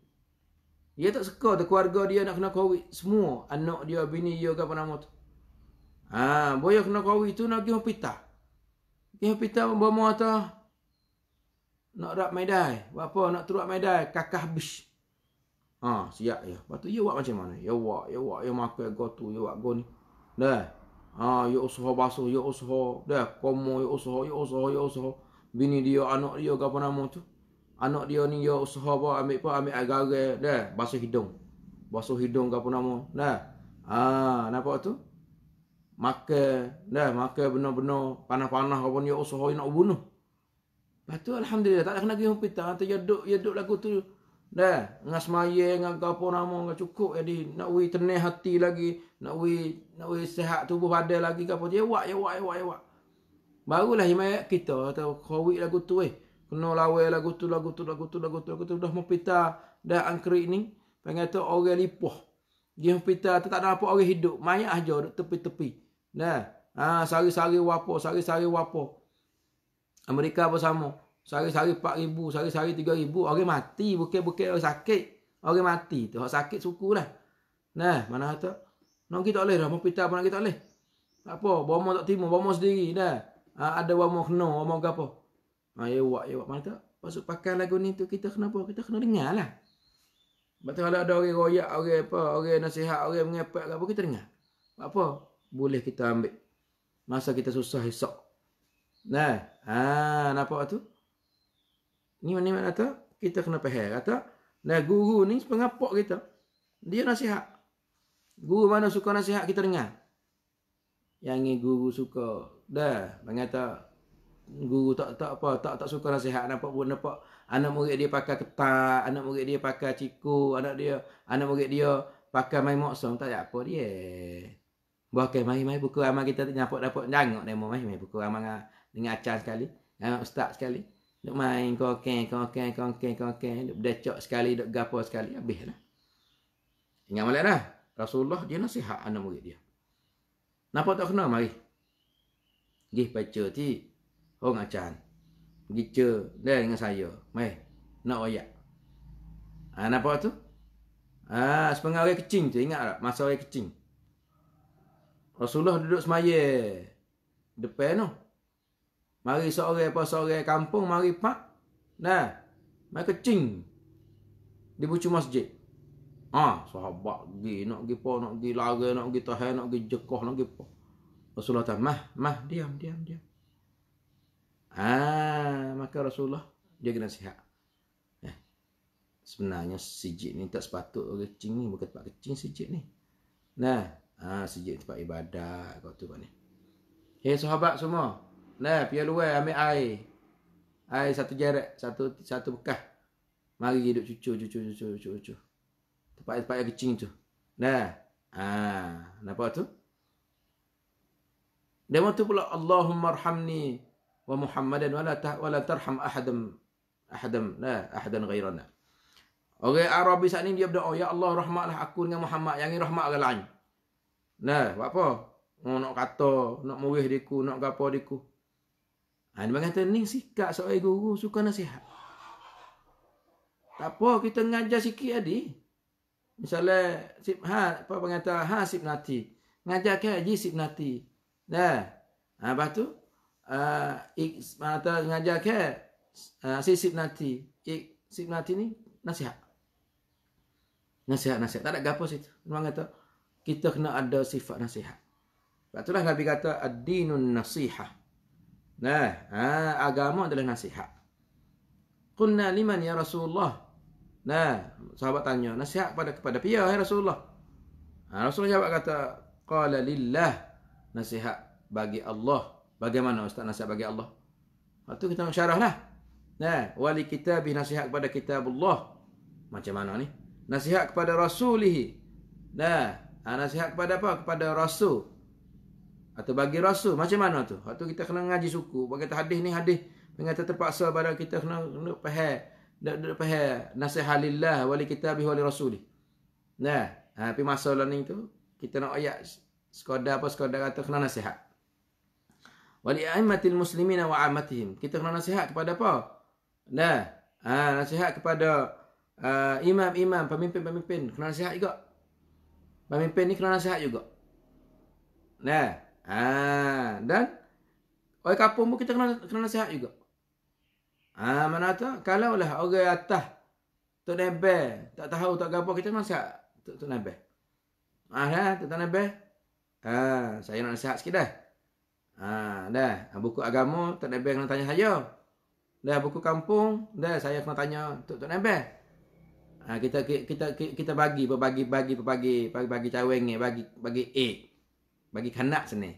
Dia tak suka tu keluarga dia nak kena covid Semua Anak dia, bini dia ke apa nama tu Haa Boleh kena covid tu nak pergi hospital Pergi hospital Bawa mata nak rap maidai. Buat apa nak turut maidai? Kakah bish. Ha, siap ya. Lepas tu, buat macam mana? Ya buat, ya buat, ya makan, ya gotu, ya buat goni. Dah. Ha, ya usaha basuh, ya usaha. Dah, komo, ya usaha, ya usaha, ya usaha. Bini dia, anak dia, apa nama tu? Anak dia ni, ya usaha apa, ambil apa, ambil agar-agar. Dah, basuh hidung. Basuh hidung, apa nama. Dah. Ha, nampak tu? Makan, dah, makan benar-benar. Panah-panah, apa ni, ya usaha, nak bunuh. Lepas tu Alhamdulillah tak ada kena pergi hospital. Hantar dia duduk, dia duduk lagu tu. Dah, dengan semaya, dengan apa nama, dengan cukup. Jadi nak we tenai hati lagi. Nak we nak we sehat tubuh badan lagi ke apa. Dia wak, dia wak, dia wak, dia wak. Barulah himayat kita atau COVID lagu tu eh. Kena lawai lagu tu, lagu tu, lagu tu, lagu tu, lagu tu. Dah hospital, dah angkerik ni. Panggil tu orang lipuh. Di hospital tu tak ada apa orang hidup. Mayat aja, tepi-tepi. Dah. Ha, sari-sari wapo, sari-sari wapo. Amerika apa sama. Sehari-hari 4 ribu, sehari-hari 3 ribu. Orang mati, bukit-bukit orang sakit. Orang mati. Tu orang sakit suku lah. Nah, mana kata? Nak kita boleh dah. Mau pita pun nak kita boleh. Tak apa. Bawa tak timur. Bawa sendiri. Nah. Ha, ada bawa mau kena. Bawa apa. Ha, ya wak, Mana tak? Pasuk pakai lagu ni tu kita kenapa? Kita kena dengar lah. Betul kalau ada orang royak, orang apa, orang nasihat, orang mengepak apa, kita dengar. apa? Boleh kita ambil. Masa kita susah esok. Nah, ha, nampak tu? Ni mana mana kata? Kita kena faham. Kata, nah guru ni pengapok kita. Dia nasihat. Guru mana suka nasihat kita dengar? Yang ni guru suka. Dah, mengata guru tak tak apa, tak tak suka nasihat nampak pun nampak anak murid dia pakai ketat, anak murid dia pakai ciku, anak dia anak murid dia pakai main moksong tak ada apa dia. Buah kemai mai buku amang kita nampak dapat jangok demo mai mai buku amang dengan acar sekali dengan ustaz sekali duk main kokeng kokeng kokeng kokeng duk decok sekali duk gapo sekali habislah ingat molek dah Rasulullah dia nasihat anak murid dia Napa tak kena mari Gih baca ti Orang acan Pergi ce Dia dengan saya mai, Nak wayak Ah, ha, napa tu? Ah, ha, sepengah orang kecing tu ingat tak? Masa orang kecing. Rasulullah duduk semaya depan tu. Mari sore apa sore kampung mari pak. Nah. Mari kecing. Di bucu masjid. Ah, sahabat pergi nak pergi pa nak pergi lari nak pergi tahan nak pergi jekah nak pergi pa. Rasulullah tak mah mah diam diam diam. Ah, maka Rasulullah dia kena sihat. Eh, sebenarnya sijik ni tak sepatut orang kecing ni bukan tempat kecing sijik ni. Nah, ah sijik sijid tempat ibadat kau tu kau Hei, sahabat semua, lah, pia luar ambil air. Air satu jarak, satu satu bekas. Mari hidup cucu cucu cucu cucu. cucu. Tempat tempat yang kecil tu. Nah. Ha, nampak tu? Dan waktu pula Allahumma arhamni wa Muhammadan wala ta, wala tarham ahadam ahadam la ahadan ghairana. Orang Arabi saat ni dia berdoa, ya Allah rahmatlah aku dengan Muhammad, yang ini rahmat lain. Nah, buat apa? Oh, nak kata, nak murih diku, nak gapo diku. Ha, dia kata, ni sikap seorang guru suka nasihat. Tak apa, kita ngajar sikit tadi. Misalnya, sip, ha, apa pengata, ha, sip nati. Ngajar ke haji sip nati. Dah. Ha, lepas tu, uh, ik, mata, ngajar ke uh, si sip nati. Ik, sip nati ni nasihat. Nasihat, nasihat. Tak ada gapa situ. Dia kata, kita kena ada sifat nasihat. Lepas tu lah Nabi kata, ad-dinun nasihah. Nah, eh, eh, agama adalah nasihat. Qulna liman ya Rasulullah? Nah, eh, sahabat tanya, nasihat kepada kepada pia ya Rasulullah. Ha, Rasulullah jawab kata, qala lillah nasihat bagi Allah. Bagaimana ustaz nasihat bagi Allah? Waktu kita nak syarahlah. Nah, wali kita bi nasihat kepada kitabullah. Macam mana ni? Nasihat kepada rasulih. Nah, ha, nasihat kepada apa? Kepada rasul. Atau bagi rasul Macam mana tu Lepas kita kena ngaji suku Bagi kata hadis ni hadis Dengan terpaksa pada kita kena Nak pahal Nak pahal Nasihalillah Wali kita bih wali rasul Nah ha, Tapi masalah ni tu Kita nak ayat Sekadar apa sekadar kata Kena nasihat Wali a'immatil muslimina wa amatihim Kita kena nasihat kepada apa Nah ha, Nasihat kepada Imam-imam ha, uh, Pemimpin-pemimpin Kena nasihat juga Pemimpin ni kena nasihat juga Nah Ha, dan orang kampung pun kita kena kena nasihat juga. Ha, mana tu? Kalau lah orang atas tu nebel, tak tahu tak gapo kita kena nasihat Tu tok Ah, Ha, ha tok tok nebel. Ha, ah, saya nak nasihat sikit dah. Ha, dah. Buku agama tu nebel kena tanya saya. Dah buku kampung, dah saya kena tanya tu tu nebel. Ha, kita kita kita bagi berbagi-bagi berbagi bagi-bagi cawengnya bagi bagi, bagi, bagi, bagi, bagi, bagi, bagi, bagi, bagi A bagi kanak sini.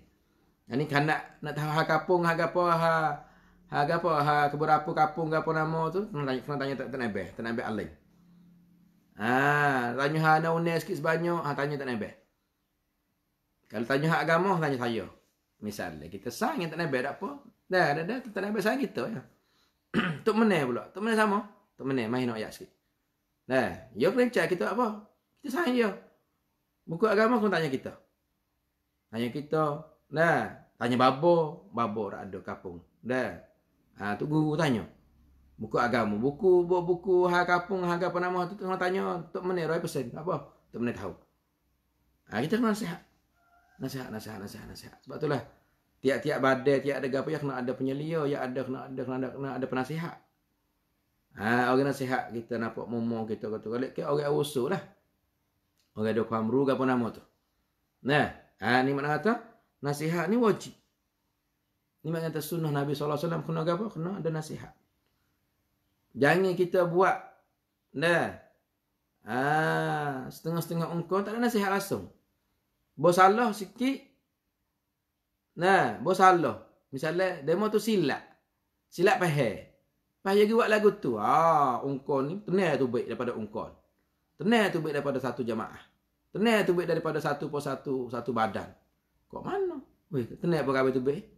Ini kanak nak tahu hak kapung, hak apa, hak hak apa, hak kebun apa kapung, apa nama tu, kena tanya, kena tanya tak nak ambil, tak nak ambil alim. Ha, tanya hak nak unik sikit sebanyak, ha, tanya tak nak ambil. Kalau tanya hak agama, tanya saya. Misalnya, kita sang yang tak nak ambil, apa? Dah, dah, dah, tak nak ambil sang kita. Ya. Tuk [CLEARS THROAT] menang pula, tuk menang sama. Tuk menang, main nak ayak sikit. Dah, ya kena cakap kita apa? Kita sang dia. Buku agama kena tanya kita. Tanya kita. Dah. Tanya babo, babo tak ada kapung. Dah. Ha, tu guru tanya. Buku agama, buku buku, buku ha kapung, ha apa nama tu tengah tanya, tok mana roi pesen, apa? Tok mana tahu. Ha, kita kena nasihat. Nasihat, nasihat, nasihat, nasihat. Sebab itulah tiap-tiap badai, tiap ada gapo ya kena ada penyelia, ya ada kena ada kena ada kena ada penasihat. Ha, orang nasihat kita nampak momo kita kata kalau ke orang usul lah. Orang ada kamru gapo nama tu. Nah. Ha, ni makna kata nasihat ni wajib. Ini makna kata sunnah Nabi SAW kena apa? Kena ada nasihat. Jangan kita buat dah. Ha, setengah-setengah engkau tak ada nasihat langsung. Bersalah sikit. Nah, bersalah. Misalnya demo tu silap. Silap faham. Pas dia buat lagu tu, ah, ha, engkau ni tenang tu baik daripada engkau. Tenang tu baik daripada satu jamaah tu tubik daripada satu per satu, satu badan. Kok mana? Wih, Weh, tenek berapa tubik?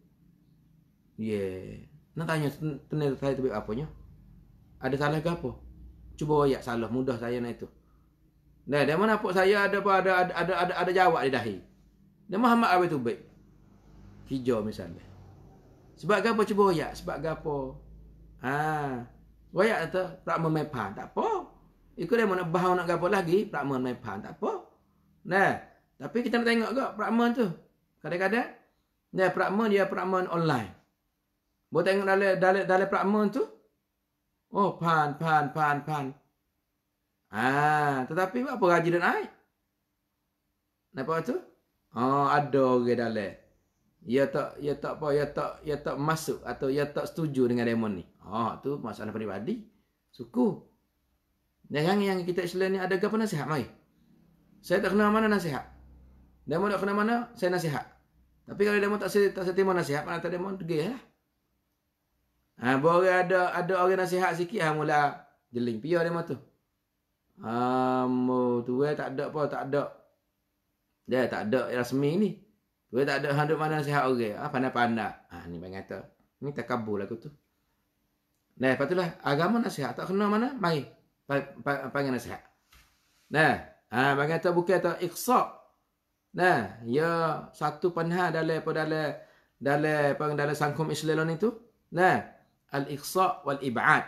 Ye. Yeah. Nak tanya tenek tu tubik apanya? Ada salah ke apa? Cuba ayat salah mudah saya nak itu. Nah, dia mana pok saya ada apa ada ada ada ada, ada jawab di dahi. Dia Muhammad awe tubik. Hijau misalnya. Sebab gapo cuba ayat? Sebab gapo. Ha. Wayak tu tak memepan, tak apa. Ikut dia mana bahau nak gapo lagi, tak memepan, tak apa. Nah, tapi kita nak tengok juga Pragman tu. Kadang-kadang nah perakman dia perakman online. Boleh tengok dalam dalam dalam perakman tu. Oh, pan pan pan pan. Ah, tetapi buat apa gaji dan naik? Nampak tu? Oh, ada orang dalam. Ya tak ya tak apa ya tak ya tak masuk atau ya tak setuju dengan demo ni. Oh, tu masalah peribadi. Suku. Dan yang yang kita selain ni ada gapo nasihat mai? saya tak kenal mana nasihat. Demo tak kenal mana, saya nasihat. Tapi kalau demo tak saya tak saya terima nasihat, mana tak demo tergelah. Ya? Ha, boleh ada ada orang nasihat sikit ha mula jeling pia demo tu. Ha, mo tu eh, tak ada apa, tak ada. Dia tak ada rasmi ni. Tu tak ada hendak mana nasihat orang. Okay. Ah, ha, pandai-pandai. Ah ni bang kata. Ni kabul lah aku tu. Nah, patutlah agama nasihat tak kena mana, mai. Pa, pa, panggil nasihat. Nah, Ha, bagi kata bukan tak iksak. Nah, ya satu penhal dalam apa dalam dalam apa dalam sangkum Islam itu. Nah, al iksak wal ibad.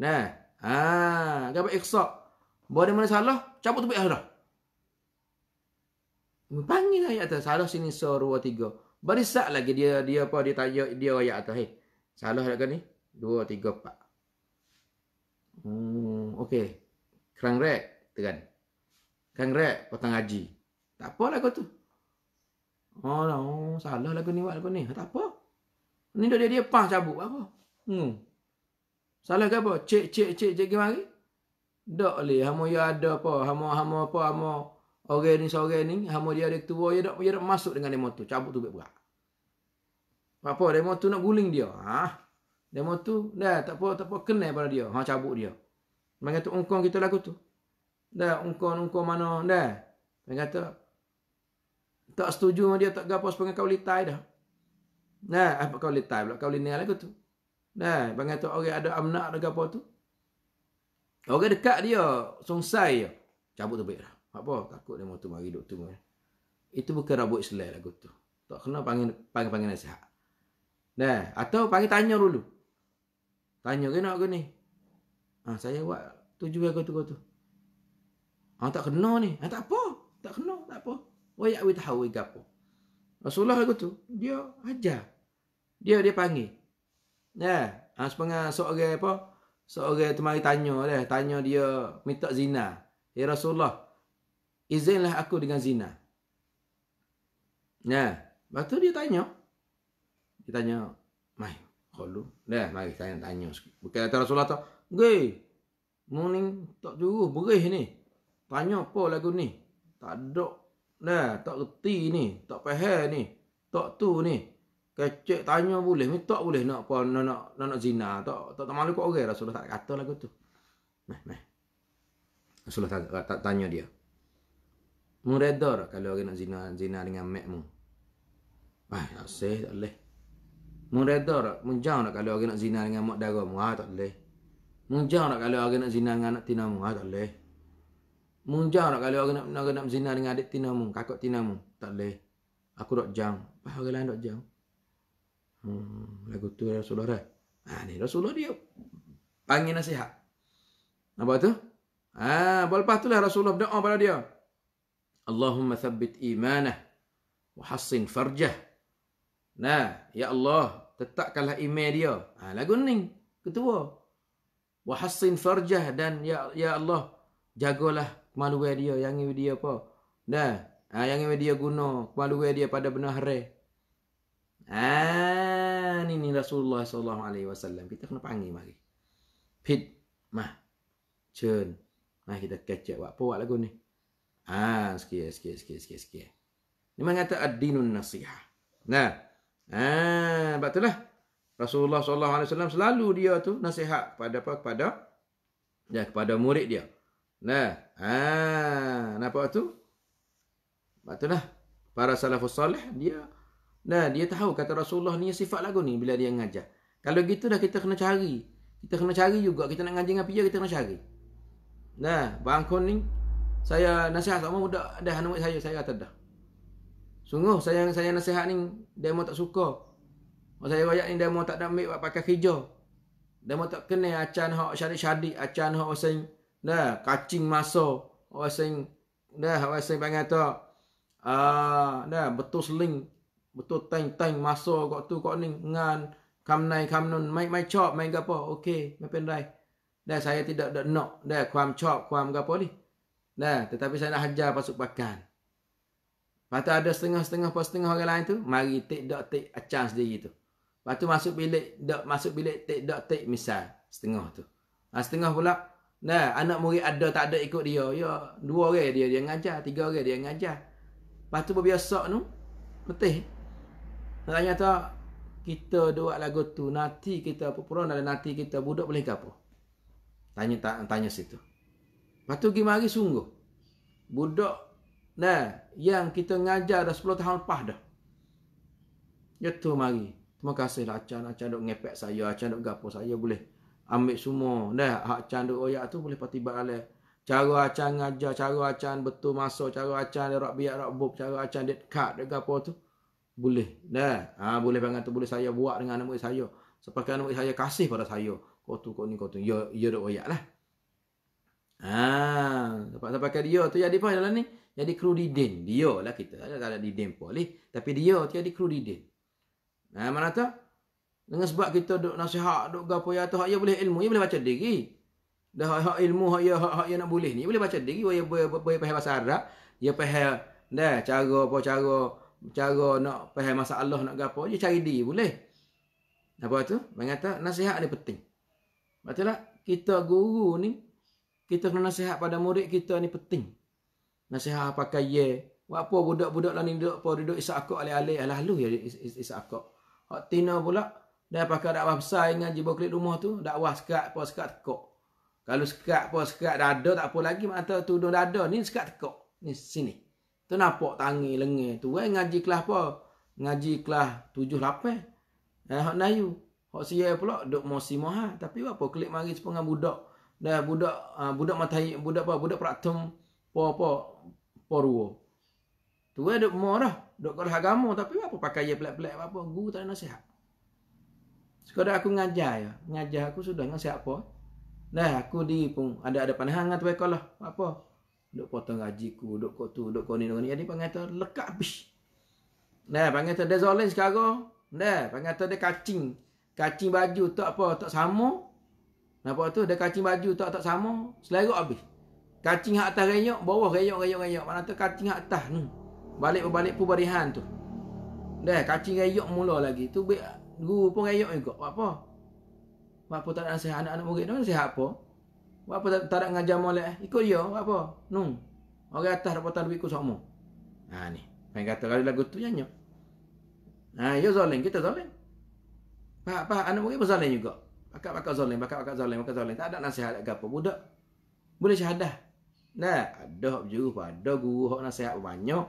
Nah, ha, apa iksak? Boleh mana salah? Cabut tu dah. Panggil lah ayat tu salah sini seru tiga. Berisak lagi dia dia apa dia tanya dia ayat tu. Hey, salah dah kan ni? Dua, tiga, empat. Hmm, okey, Kerang rek tekan. Kan, kan rap potong haji. Tak apa lagu tu. Oh, no, salah lagu ni buat lagu ni. Tak apa. Ni duduk dia dia pas cabut apa? Hmm. Salah ke apa? Cek cek cek cek gimari. Dak le hamo ya ada apa? Hamo hamo apa hamo orang ni seorang ni, hamo dia ada tua ya dak ya dak masuk dengan demo tu. Cabut tu berat. Apa demo tu nak guling dia? Ha? Demo tu dah tak apa tak apa kenal pada dia. Ha cabut dia. Mengatu engkong kita lagu tu. Dah, engkau, engkau mana? Dah. Dia kata, tak setuju dia, tak gapo sepengah kau litai dah. Nah, apa kau litai pula? Kau linial aku tu. Nah, bang kata orang okay, ada amna? ada gapo tu. Orang okay, dekat dia, songsai dia. Cabut tu baik dah. Apa? Takut dia motor mari duk tunggu. Itu bukan rabu Islam lagu tu. Tak kena panggil panggil panggil nasihat. Nah, atau panggil tanya dulu. Tanya kena aku ni. Ah, saya buat tujuh aku tu kau tu. Ha tak kena ni. Ha tak apa. Tak kena, tak apa. Wa ya'wi tahawi gapo. Rasulullah lagu tu, dia ajar. Dia dia panggil. Ya, yeah. ha sepengah seorang apa? Seorang temari tanya dah, tanya dia minta zina. Ya hey, Rasulullah, izinlah aku dengan zina. Ya, yeah. lepas tu dia tanya. Dia tanya, "Mai, kalau dah ya, mari tanya-tanya sikit." Bukan kata Rasulullah tu, "Gei, Mungkin tak juruh, berih ni. Tanya apa lagu ni? Tak ada. Nah, tak reti ni. Tak faham ni. Tak tu ni. Kecik tanya boleh. Ni tak boleh nak apa. Nak, nak, nak, nak zina. Tak, tak, tak malu kot orang. Rasulullah tak kata lagu tu. Nah, nah. Rasulullah tak, tak, tanya dia. Muredor kalau orang nak zina, zina dengan mekmu. Ah, asyik tak boleh. Muredor, menjauh nak kalau orang nak zina dengan mak daramu. Ah, tak boleh. Menjauh nak kalau orang nak zina dengan anak tinamu. Ah, tak boleh. Munjau nak kalau aku nak, nak, nak berzina dengan adik Tina mu, kakak Tina mu. Tak boleh. Aku dok jam. Apa orang lain dok jam? Hmm, lagu tu Rasulullah dah. Ha, ni Rasulullah dia panggil nasihat. Nampak tu? Ha, lepas tu lah Rasulullah berdoa pada dia. Allahumma thabbit imanah wa hassin farjah. Nah, ya Allah, tetapkanlah iman dia. Ha, lagu ni ketua. Wa hassin farjah dan ya ya Allah, jagalah kemaluan dia yang dia apa dah ha, yang dia guna kemaluan dia pada benar haram ha, ini, ini Rasulullah sallallahu alaihi wasallam kita kena panggil mari fit mah cen mah kita kecek buat apa buat lagu ni ha sikit sikit sikit sikit sikit ni kata ad-dinun nasiha nah ha betullah Rasulullah sallallahu alaihi wasallam selalu dia tu nasihat pada apa kepada ya kepada murid dia Nah, ha, nampak tu? Patutlah para salafus soleh dia nah dia tahu kata Rasulullah ni sifat lagu ni bila dia ngajar. Kalau gitu dah kita kena cari. Kita kena cari juga kita nak ngaji dengan pia kita kena cari. Nah, bang kon saya nasihat sama budak dah anak saya saya kata dah. Sungguh saya saya nasihat ni demo tak suka. Mak oh, saya wayak ni demo tak nak ambil pakai hijau. Demo tak kena acan hak syadi-syadi acan hak usai Dah, kacing masa. Orang sing dah orang sing panggil tu. Ah, dah betul seling, betul tang-tang masa kok tu kok ni ngan kamnai kamnun mai mai chop mai gapo. Okey, mai pandai. Dah saya tidak dak no, dah kuam chop kuam gapo ni. Dah, tetapi saya nak hajar masuk pakan. Lepas ada setengah-setengah pas setengah orang lain tu, mari tik dak tik acan sendiri tu. Lepas tu masuk bilik dak masuk bilik tik dak tik misal setengah tu. Ah setengah pula Nah, anak murid ada tak ada ikut dia. Ya, dua orang dia dia ngajar, tiga orang dia ngajar. Lepas tu berbiasa tu, betih. tanya tak, kita doa lagu tu, nanti kita perpuluhan dalam nanti kita budak boleh ke apa? Tanya tak, tanya situ. Lepas tu pergi mari sungguh. Budak, nah, yang kita ngajar dah 10 tahun lepas dah. Dia ya tu mari. Terima kasih lah, acan, acan dok ngepek saya, acan dok gapo saya boleh ambil semua dah hak can duk royak tu boleh pati balai cara acan ngajar cara acan betul masa cara acan dia rak biak rak bob cara acan dia kad dia apa tu boleh dah ha boleh banget tu boleh saya buat dengan nama saya sebab anak murid saya kasih pada saya kau tu kau ni kau tu ya ya duk royak lah ha sebab sebab dia tu jadi apa dalam ni jadi kru didin dia lah kita ada di ada didin boleh tapi dia tu jadi kru didin ha mana tu dengan sebab kita duk nasihat, duk gapo ya tu, hak ya boleh ilmu, ya boleh baca diri. Dah hak, ilmu, hak ya hak, hak ya nak boleh ni, boleh baca diri, ya boleh boleh pahal bahasa Arab, ya pahal dah cara apa cara cara nak pahal masalah nak gapo, ya cari diri boleh. Apa tu? Mengata nasihat ni penting. Betul tak? Kita guru ni kita kena nasihat pada murid kita ni penting. Nasihat pakai ye. Apa budak-budak lah ni duduk duduk isak akak alih-alih. Alah lu ya isak akak. Hak tina pula. Dan pakai dakwah besar dengan jebol kulit rumah tu, dakwah sekat pun sekat tekok. Kalau sekat pun sekat dada tak apa lagi mata tudung dada ni sekat tekok. Ni sini. Tu nampak tangi lengan tu eh ngaji kelas apa? Ngaji kelas tujuh 8. Eh hak nayu. Hak sia pula duk mosi moha tapi apa kelik mari sepengah budak. Dah budak uh, budak matai budak apa budak praktum apa apa poruo. Tu eh duk mo dah, duk kalah agama tapi apa pakai ye pelak-pelak apa guru tak ada nasihat. Sekadar aku ngajar ya. Ngajar aku sudah dengan siapa? Nah, aku di pun ada ada panah dengan tuai lah. Apa? Dok potong gajiku, dok duk kau tu, dok kau ni, duk ni. Jadi panggil tu lekat habis. Nah, panggil tu dezolin sekarang. Nah, panggil tu dia kacing. Kacing baju tak apa? Tak sama. Nampak tu dia kacing baju tak tak sama. Selerok habis. Kacing hak atas reyok, bawah reyok, reyok, reyok. Mana tu kacing hak atas ni. Balik-balik pun barihan tu. Nah, kacing reyok mula lagi. Tu Guru pun rayak juga. Buat apa? Buat apa tak nak nasihat anak-anak murid tu? Nasihat apa? Buat apa tak, tak nak ngajar molek? Ikut dia. Buat apa? Nung. No. Orang atas dapat tanda ikut semua. Ha ni. Pengen kata kalau lagu tu nyanyi. Ha, dia zalim. Kita zalim. Apa-apa anak murid pun zalim juga. Bakat-bakat zalim. Bakat-bakat zalim. Bakat zalim. Tak ada nasihat ke apa. Budak. Boleh syahadah. Nah, ada juru pada guru hok nasihat banyak.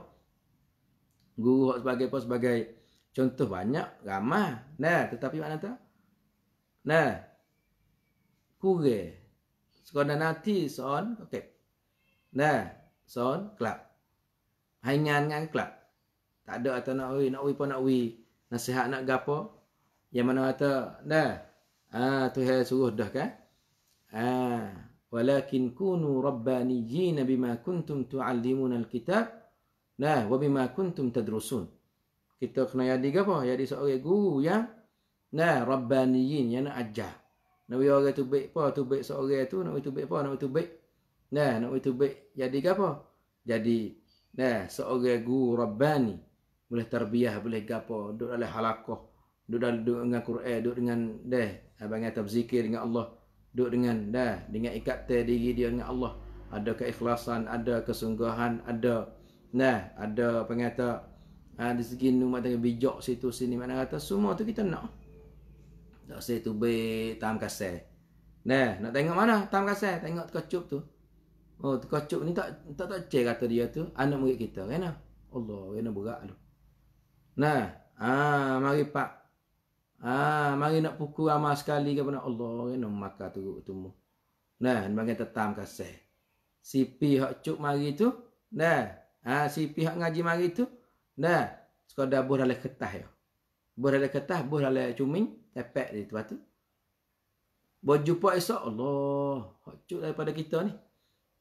Guru sebagai apa sebagai Contoh banyak ramah. Nah, tetapi mana tu? Nah. Kurang. Sekolah nanti son okey. Nah, son kelab. Hangan dengan kelab. Tak ada atau nak wi, nak wi pun nak wi. Nasihat nak gapo? Yang mana kata, nah. Ah, ha, tu hal suruh dah kan? Ah, walakin kunu rabbaniyyin bima kuntum tu'allimuna al-kitab. Nah, wa bima kuntum tadrusun kita kena jadi ke apa? Jadi seorang guru yang nah rabbaniyin yang nak ajar. Nak bagi orang tu baik apa? Tu baik seorang tu nak itu baik apa? Nak itu baik. Nah, nak itu baik jadi ke apa? Jadi nah seorang guru rabbani boleh terbiah, boleh gapo, duduk dalam halakoh, duduk, dalam, duduk dengan Quran, duduk dengan deh, abangnya ah, terzikir dengan Allah, duduk dengan dah dengan ikat teh diri dia dengan Allah ada keikhlasan ada kesungguhan ada nah ada pengata ha, ah, di segi rumah tangga bijak situ sini mana kata semua tu kita nak tak saya tu be tam kasih nah nak tengok mana tam kasih tengok kecup tu oh kecup ni tak tak tak cek kata dia tu anak murid kita kena Allah kena berat tu nah ha mari pak ha mari nak pukul amal sekali ke pun Allah kena makan tu tu mu nah bagi tetam kasih si pihak cup mari tu nah ha si pihak ngaji mari tu Dah. Sekadar buh dalam kertas ya. Buh dalam kertas, buh dalam cuming, tepek di tempat tu. Buat jumpa esok, Allah. Hak cuk daripada kita ni.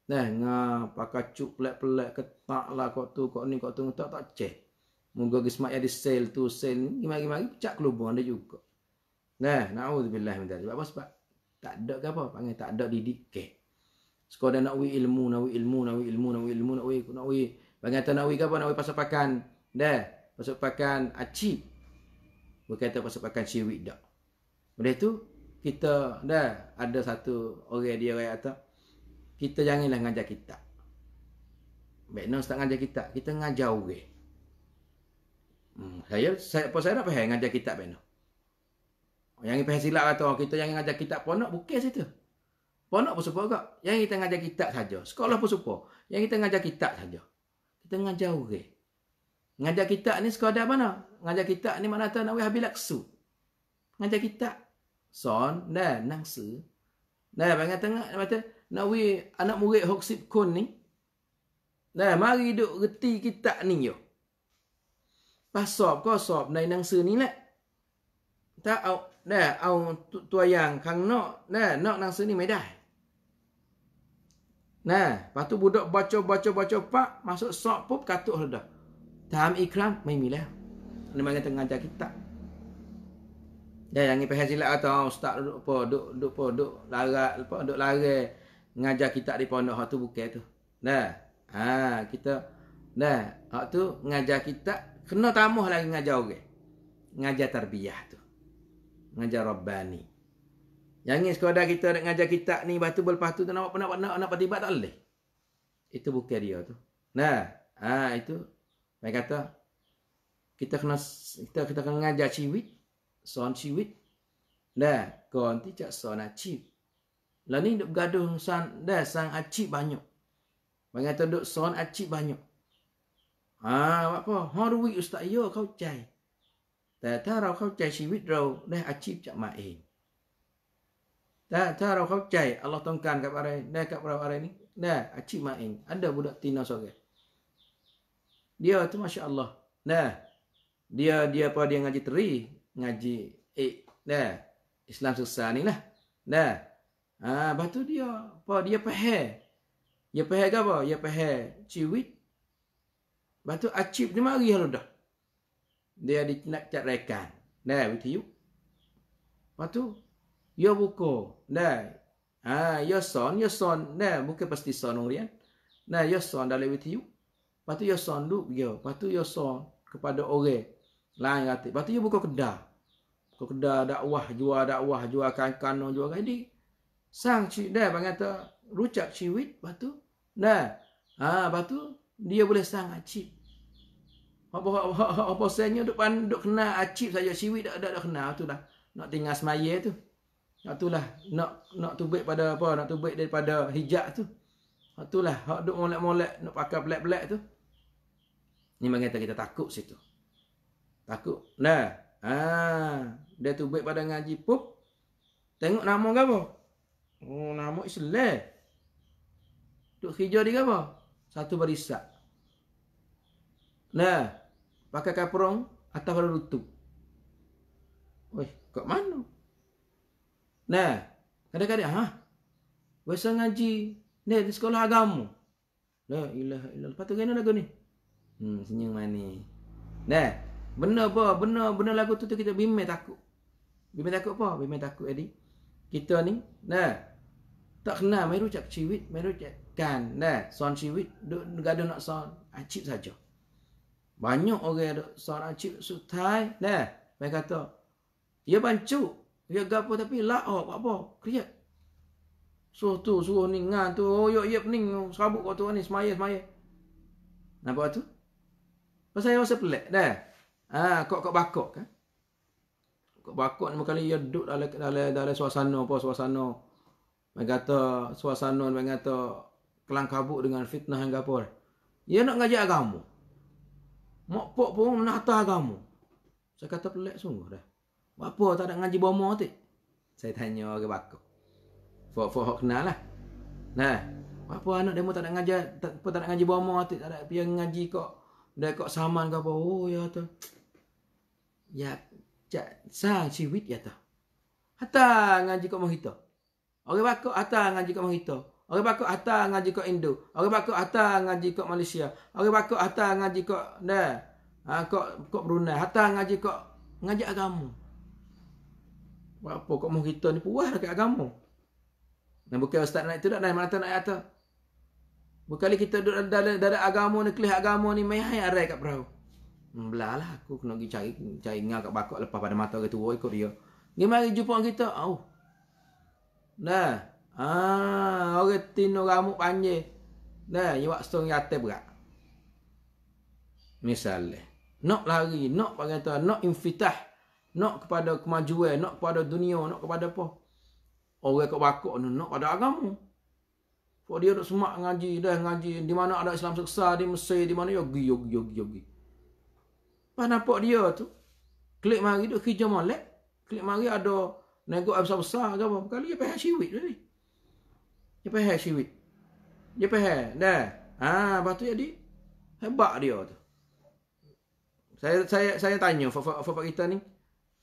Dah, ngah, pakai cuk pelik-pelik, ketak lah kok tu, kok ni, kok tu, tak, tak cek. Moga gismat yang di sale tu, sale ni, gimana-gimana, pecah kelubung ada juga. Nah, na'udzubillah minta. Sebab apa? Sebab tak ada ke apa? Panggil tak ada didik ke. Sekolah nak wik ilmu, nak wik ilmu, nak wik ilmu, nak wik ilmu, nak wik. Panggil tak nak wik ke apa? Nak wik pasal pakan. Dah. masuk pakan acip. Berkaitan masuk pakan syirik dah. Oleh tu, kita dah ada satu orang dia orang kata, kita janganlah ngajar kita. Baik, tak ngajar kita. Kita ngajar orang. Okay? Hmm, saya, saya, apa saya nak faham ngajar kita baik nak. Yang ini silap kata, oh, kita jangan ngajar kita ponok nak situ. Ponok pun suka Yang kita ngajar kita saja. Sekolah pun suka. Yang kita ngajar kita saja. Kita ngajar orang. Ngajar kitab ni sekadar mana? Ngajar kita ni mana tahu nak wih habilaksu. Ngajar kitab. Son dan nangsa. Dan bangga tengah dia kata, nak wih anak murid hoksip kun ni. Dan mari duduk reti kitab ni yo. Pasop kau sop dari nangsa ni lah. Tak au, dah au tu, yang kang nok, dah nok nangsa ni medah. Nah, lepas tu budak baca-baca-baca pak, masuk sop pun katuk dah. ถามอีกครั้งไม่มีแล้วนี่มันก็จะงานจากิตะดังนี้เพื่อนศิลป์ก็ต้องสตาร์ดุปดุดุปดุลาเรดุลาเรงานจากิตะที่พอนอฮัตุบุเกตุนะอ่าคิตะนะฮัตุงานจากิตะขึ้นนอตามุฮ์ลากิงานจาวเกงานจาทาร์บิยาตุงานจารับบานีอย่างนี้สกอดาคิตะงานจากิตะนี่บัตุบอลปัตุตุนับปนับปนับปฏิบัติอะไร itu bukan dia tu. Nah, ah itu Mereka kata kita kena kita kita kena ngajar ชีวิตสอนชีวิตนะก่อนที่จะสอนอาชีพ แล้วนี่ duk gaduh san dah sang achieve banyak Mereka kata duk son achieve banyak ha apa ha ruwi ustaz yo เข้าใจ แต่ถ้าเราเข้าใจชีวิตเราได้อาชีพจะมาเอง ถ้าถ้าเราเข้าใจอัลลอฮ์ต้องการกับอะไรได้กับเราอะไรนี้ได้อาชีพมาเอง ada budak tina seorang dia tu masya Allah nah dia dia apa dia ngaji teri ngaji eh nah Islam susah ni lah nah ah, ha, batu dia apa dia pehe? dia pehe ke apa dia pehe, ciwit batu acip ni mari halu lah dah dia di nak cat rekan nah with you batu dia buko. nah ah, dia son dia son nah bukan pasti son orang dia nah dia son dalam with you Lepas tu, ia sanduk dia. Lepas tu, ia kepada orang lain kata. Lepas tu, ia buka kedai. Buka kedai dakwah, jual dakwah, jual kain kanan, jual kain di, sang cik dah panggil tu, rucap ciwit. Lepas tu, dah. Ha, lepas tu, dia boleh sang acip. Ah apa apa apa sayangnya duk pan duk kena acip ah saja siwit dak dak dak kena tu dah. Nak tinggal semaya tu. Nak tu lah. Nak nak tubik pada apa? Nak tubik daripada hijab tu. Hak tu lah. Hak duk molek-molek nak pakai belak-belak tu. Ini memang kata kita takut situ. Takut. Dah. Ha. Dia tu baik pada ngaji pun. Tengok nama ke apa? Oh, nama Islam. Duk hijau dia apa? Satu barisak. Nah, pakai kaprong atau kalau lutut. Oi, kat mana? Nah, kadang-kadang ha. Wes ngaji, ni di sekolah agama. La ilaha illallah. Patut kena lagu ni. Hmm, senyum manis. Dah. Benar apa? Benar benar lagu tu tu kita bimbang takut. Bimbang takut apa? Bimbang takut tadi. Kita ni, nah. Tak kena mai rujak ciwit, mai rujak kan. Nah, sound ciwit duk gaduh nak sound acip saja. Banyak orang ada sound acip sutai, nah. Mai kata, ya bancu, ya gapo tapi lah oh, apa apa? Kerja. Suruh tu, suruh ni, ngan tu, oh, yuk, yuk, ni, sabuk kau tu, ni, semaya, semaya. Nampak tu? Pasal yang rasa pelik dah. Ha, kok kok bakok kan? Kok bakok ni kali dia duduk dalam dalam dalam suasana apa suasana. Mereka kata suasana mereka kata kelang kabut dengan fitnah yang apa. Dia nak ngajak agama. Mak pok pun nak menata agama. Saya kata pelik sungguh dah. Apa tak ada ngaji bomo tu? Saya tanya ke bakok. Fok fok hok kenal lah. Nah, apa anak demo tak nak ngajar tak, tak nak ngaji bomo tu tak ada pian ngaji kok ดกสามันก็บอกโอ้ยตอยากจะสร้างชีวิตยาตอฮัตตางานจิกมหิตอโอเคบักก็ฮัตตางานจิกมหิตอโอเคบักก็ฮัตตางานจิกอินโดโอเคบักก็ฮัตตางานจิกมาเลเซียโอเคบักก็ฮัตตางานจิกเนี่ยฮะก็ก็บรุนเนฮัตตางานจิกงานจิกอากามุว่าพวกมหิตอนี่ปุ๊บว่าเรื่องอากามุนั่นบุคคลสตาร์นั่นตัวนั่นมาตั้งนั่นอะไร Bukali kita duduk dalam, dalam agama ni, kelih agama ni, main hayat rai kat perahu. Belah lah, aku kena pergi cari, cari ngah kat bakok lepas pada mata ke tua, ikut dia. Dia mari jumpa orang kita, oh. Dah. Ah, orang tino ramuk panjir. Dah, dia buat setengah yata berat. Misalnya. Nak lari, nak pakai tuan, nak infitah. Nak kepada kemajuan, nak kepada dunia, nak kepada apa. Orang kat bakok ni, nak pada agama. Sebab dia duduk semak ngaji dah ngaji di mana ada Islam seksa di Mesir di mana yogi yogi yogi yogi. Pas nampak dia tu klik mari duk kerja molek, klik mari ada nego besar besar ke apa kali dia pergi siwit ni, Dia pergi siwit. Dia pergi dah. Ha, lepas tu jadi hebat dia tu. Saya saya saya tanya fafa kita ni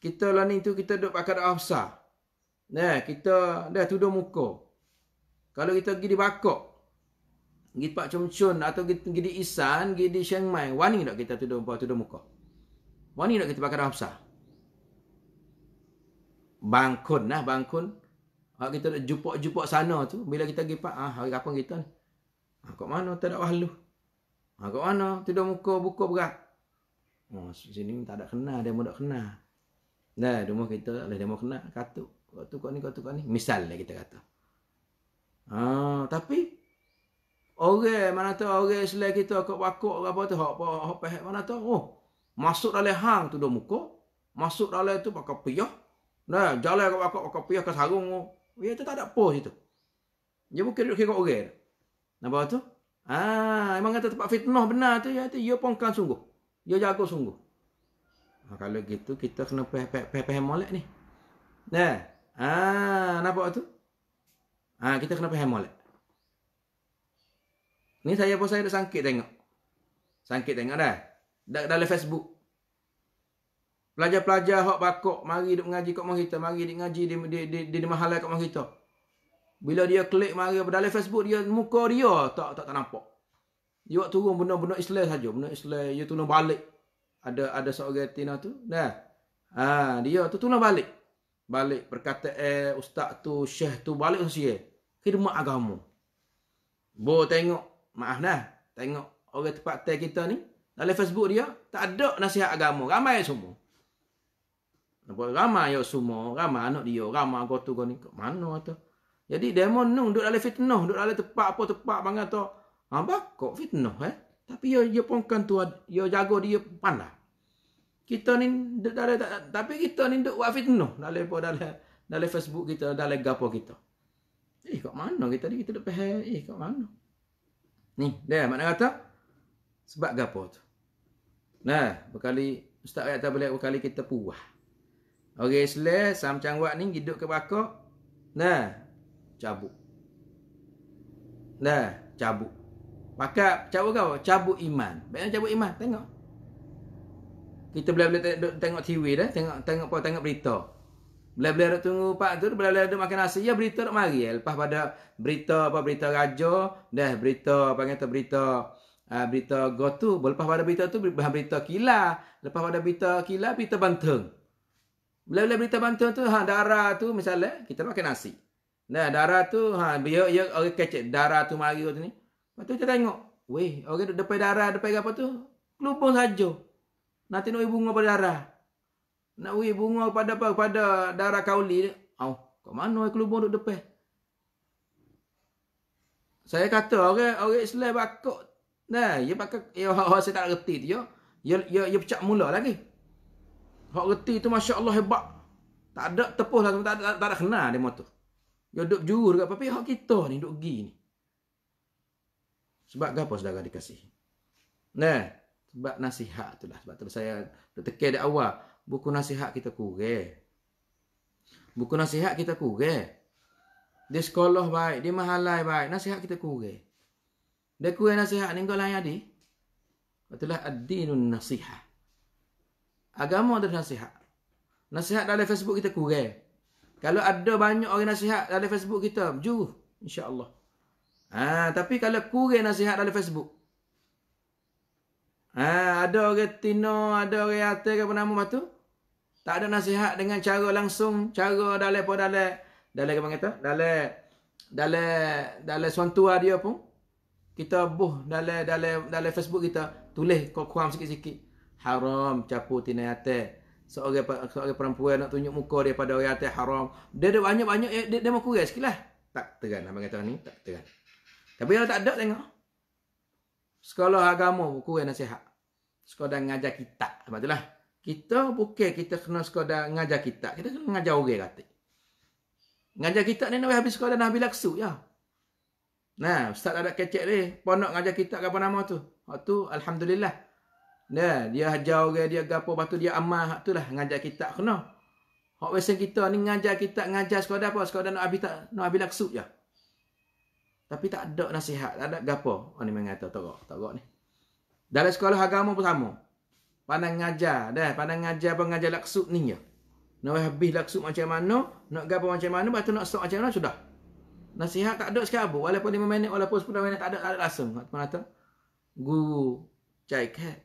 kita lah ni tu kita duduk pakai dah besar. Nah, kita dah tudung muka. Kalau kita pergi di Bakok, pergi Pak Chum Chun, atau pergi di Isan, pergi di Chiang Mai, wani tak kita tudung, bawa tudung muka? Wani tak kita pakai rahapsa? Bangkun lah, bangkun. Kalau kita nak jumpa-jumpa sana tu, bila kita pergi Pak, ah, hari kapan kita ni? Ah, kat mana tak ada wahlu? Ah, kat mana tudung muka buka berat? Oh, sini tak ada kena, dia pun tak kenal. Nah, rumah kita, dia pun kena. katuk. Kau tu kau ni, kau tu kau ni. Misalnya lah kita kata. Ha, tapi orang mana tahu orang selain kita kok bakok ke apa tu hak apa hak pahit mana tahu oh masuk dalam hang tu dah muka masuk dalam tu pakai piah nah jalan kok bakok pakai piah ke sarung oh ya tu tak ada apa situ dia bukan duduk kira orang nampak tu ha memang kata tempat fitnah benar tu ya tu dia pun kan sungguh dia jago sungguh ha, kalau gitu kita kena pahit-pahit molek ni nah ha nampak tu Ha, kita kena faham molek. Ni saya pun saya dah sangkit tengok. Sangkit tengok dah. Dah dalam Facebook. Pelajar-pelajar hok bakok mari duk mengaji kat kita, mari duk mengaji di di di, di, di mahala kat kita. Bila dia klik mari dalam Facebook dia muka dia tak tak, tak nampak. Dia buat turun benda-benda Islam saja, benda Islam dia turun balik. Ada ada seorang Tina tu, dah. Ha, dia tu turun balik balik berkata eh ustaz tu syekh tu balik usia khidmat agama bo tengok maaf dah tengok orang tempat teh kita ni dalam Facebook dia tak ada nasihat agama ramai semua nampak ramai yo semua ramai anak dia ramai kau tu kau ni kat mana tu jadi demon nung duduk dalam fitnah duduk dalam tempat apa tempat bang tu apa ah, kok fitnah eh tapi yo ya, yo ya pongkan tu yo ya, jago dia pandai kita ni dalam tapi kita ni duk buat fitnah dalam apa dalam dalam Facebook kita dalam gapo kita. Eh kat mana kita ni kita duk pehe eh kat mana? Ni dia mana kata sebab gapo tu. Nah, berkali ustaz ayat tak boleh berkali kita puah. Orang okay, Islam sam cangwat ni hidup ke bakok. Nah, cabut. Nah, cabut. Maka cabut kau, cabut iman. Baiklah cabut iman, tengok kita boleh-boleh tengok TV dah, tengok tengok apa tengok berita. Boleh-boleh nak tunggu pak tu, boleh-boleh ada makan nasi. Ya berita nak mari eh, lepas pada berita apa berita raja, dah berita apa kata berita uh, berita gotu. tu, lepas pada berita tu berita kila, lepas pada berita kila berita banteng. Boleh-boleh berita banteng tu, ha darah tu misalnya eh, kita makan nasi. Nah, darah tu ha biar ya orang kecek darah tu mari tu ni. Lepas tu kita tengok, weh, orang depan darah depan apa tu? Lubung saja. Nak tengok bunga pada darah. Nak beri bunga pada apa? Pada darah kauli. Oh, kau mana yang kelubung duduk depan? Saya kata orang okay, orang okay, Islam bakok. Nah, dia bakok. Ya, orang saya tak reti tu. Ya, ya, ya, pecah mula lagi. Hak reti tu Masya Allah hebat. Tak ada tepuh lah. Tak, ada, tak ada kena dia motor. Dia duduk juru dekat papi. Hak kita ni duduk gini. Sebab apa saudara dikasih? Nah, sebab nasihat tu lah. Sebab tu saya tertekir dari awal. Buku nasihat kita kurang. Buku nasihat kita kurang. Dia sekolah baik. Dia mahalai baik. Nasihat kita kurang. Dia kurang nasihat ni kau lain adi. Itulah ad-dinun nasihat. Agama ada nasihat. Nasihat dalam Facebook kita kurang. Kalau ada banyak orang nasihat dalam Facebook kita, juruh. InsyaAllah. Ha, tapi kalau kurang nasihat dalam Facebook, Ha, ada orang tino, ada orang atas ke penama batu. Tak ada nasihat dengan cara langsung, cara dalai pun dalai. Dalai ke panggil tu? Dalai, dalai, dalai suan tua dia pun. Kita buh dalai, dalai, dalai Facebook kita. Tulis kau kuam sikit-sikit. Haram, capu tina atas. Seorang, seorang perempuan nak tunjuk muka dia pada orang atas haram. Dia ada banyak-banyak, eh, dia, dia, dia mahu kurang sikit lah. Tak terang lah, panggil tu ni. Tak terang. Tapi kalau tak ada, tengok sekolah agama buku yang nasihat. Sekolah ngajar lah. kita. Sebab itulah. Kita bukan kita kena sekolah ngajar kita. Kita kena ngajar orang kata. Ngajar kita ni nak habis sekolah Nabi Laksu ya. Nah, ustaz ada kecek ni. Ponok ngajar kita apa nama tu? Waktu ha, alhamdulillah. Nah, dia ajar orang dia gapo batu dia amal hak lah ngajar kita kena. Hak wesen kita ni ngajar kita ngajar sekolah apa? Sekolah nak habis tak nak habis Laksu ya. Tapi tak ada nasihat, tak ada gapo. Oh ni mengata tok, tok ni. Dalam sekolah agama pun sama. Pandang ngajar dah, pandang ngajar pun ngajar laksud ni ya. Nak habis laksud macam mana, nak gapo macam mana, batu nak sok macam mana sudah. Nasihat tak ada sekarang pun. Walaupun 5 minit, walaupun 10 minit tak ada, tak ada langsung. Mak Tuan kata, guru cahit kat.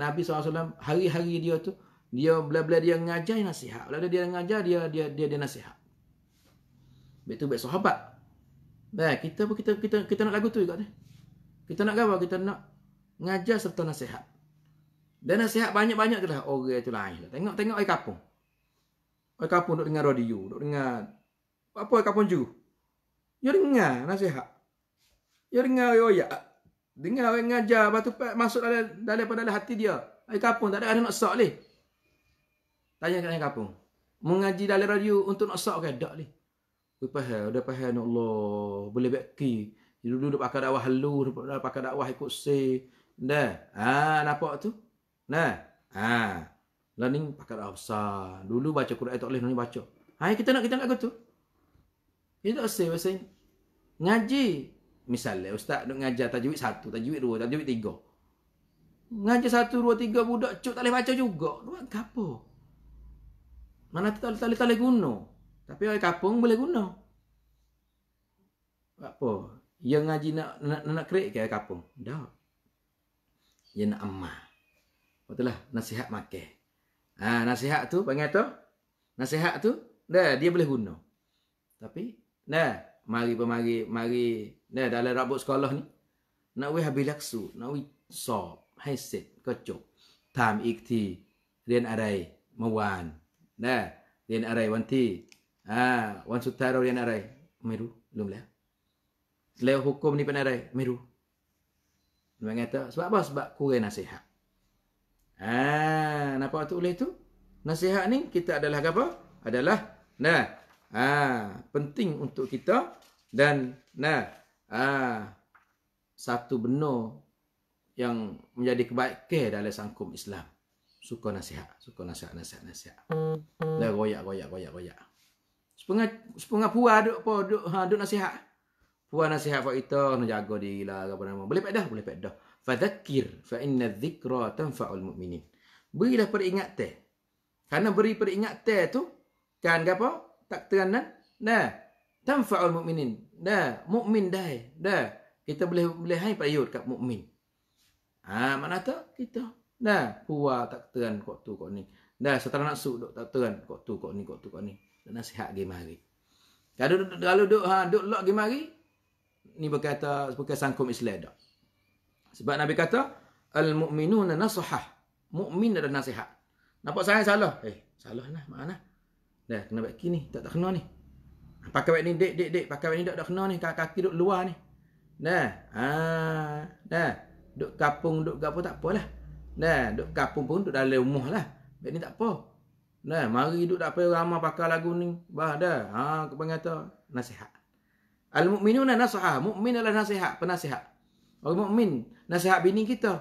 Nabi SAW, hari-hari dia tu, dia bila-bila dia ngajar, dia nasihat. Bila dia ngajar, dia dia dia, dia nasihat. Betul-betul sahabat. Baik, kita kita kita kita nak lagu tu juga ni. Kita nak gambar, kita nak ngajar serta nasihat. Dan nasihat banyak-banyak tu lah orang tu lain. Lah. Tengok-tengok ai kampung. Ai kampung duk dengar radio, duk dengar apa ai kampung juga. Ya dengar nasihat. Ya dengar yo ya. Dengar orang ngajar batu masuk dalam dalam pada dalam hati dia. Ai kampung tak ada ada nak sok leh. Tanya kat ai Mengaji dalam radio untuk nak sok ke dak leh? Dia faham, dia faham nak Allah. Boleh beki. Dia dulu dia pakai dakwah halu, dia pakai dakwah ikut se. Dah. Ha, nampak tu? Nah. Ha. Learning pakai dakwah besar. Dulu baca Quran tak boleh nak baca. Ha, kita nak kita nak kata tu. Kita tak se bahasa Ngaji. Misalnya eh, ustaz nak ngajar tajwid satu, tajwid dua, tajwid tiga. Ngaji satu, dua, tiga budak cuk tak boleh baca juga. Buat apa? Mana tak boleh, tak boleh, tak boleh guna. Tapi orang kapung boleh guna. Apa? Yang ngaji nak nak nak, nak kerik ke orang kapung? Tak. Yang nak amal. Betulah nasihat makan. Ha, nasihat tu panggil tu? Nasihat tu dah dia boleh guna. Tapi dah mari pemari mari dah dalam rabuk sekolah ni nak we habis laksu, nak we sob, haiset, kecok. Tam ikti, rian arai, mawan. Dah, rian arai wanti, Ha, Wan Sutaro yang nak Meru, belum lah. Selain hukum ni penarai, meru. Dia kata, sebab apa? Sebab kurang nasihat. Ah, nampak tu oleh tu? Nasihat ni kita adalah apa? Adalah, nah, ah penting untuk kita dan, nah, ah satu benar yang menjadi kebaikan dalam sangkum Islam. Suka nasihat, suka nasihat, nasihat, nasihat. Hmm, hmm. Dah royak, royak, royak, royak. royak. Sepengah sepengah puah duk apa duk ha duk nasihat. Puah nasihat fa kita nak jaga dirilah apa nama. Boleh dah, boleh pedah. Fa zakir fa inna dhikra tanfa'ul mu'minin. Berilah peringatan. Karena beri peringatan tu kan apa? Tak teranan. Nah. Tanfa'ul mu'minin. Nah, mukmin dah. Dah. Eh. Kita boleh boleh hai pada yud kat mukmin. Ha, mana tu kita? Nah, puah tak teran kok tu kok ni. Dah, setelah nak suk dok tak teran kok tu kok ni kok tu kok ni. Kok tu, kok ni nasihat pergi mari. Kalau duduk, kalau duduk, ha, duduk lock pergi mari, ni berkata, bukan sangkum Islam dah. Sebab Nabi kata, Al-mu'minuna nasuhah. Mukmin adalah nasihat. Nampak saya salah? Eh, salah lah. Mana? Dah, kena buat kini. Tak tak kena ni. Pakai buat ni, dek, dek, dek. Pakai buat ni, tak tak kena ni. Kaki duduk luar ni. Dah. Ha, dah. Duk kapung, duk apa, tak apalah. Dah, duk kapung pun duk dalam rumah lah. Buat ni tak apa. Nah, mari duduk tak payah ramah pakar lagu ni. Bah dah. Ha, aku kata nasihat. Al-mu'minun nasaha. Mu'min adalah nasihat, penasihat. Orang mukmin, nasihat bini kita.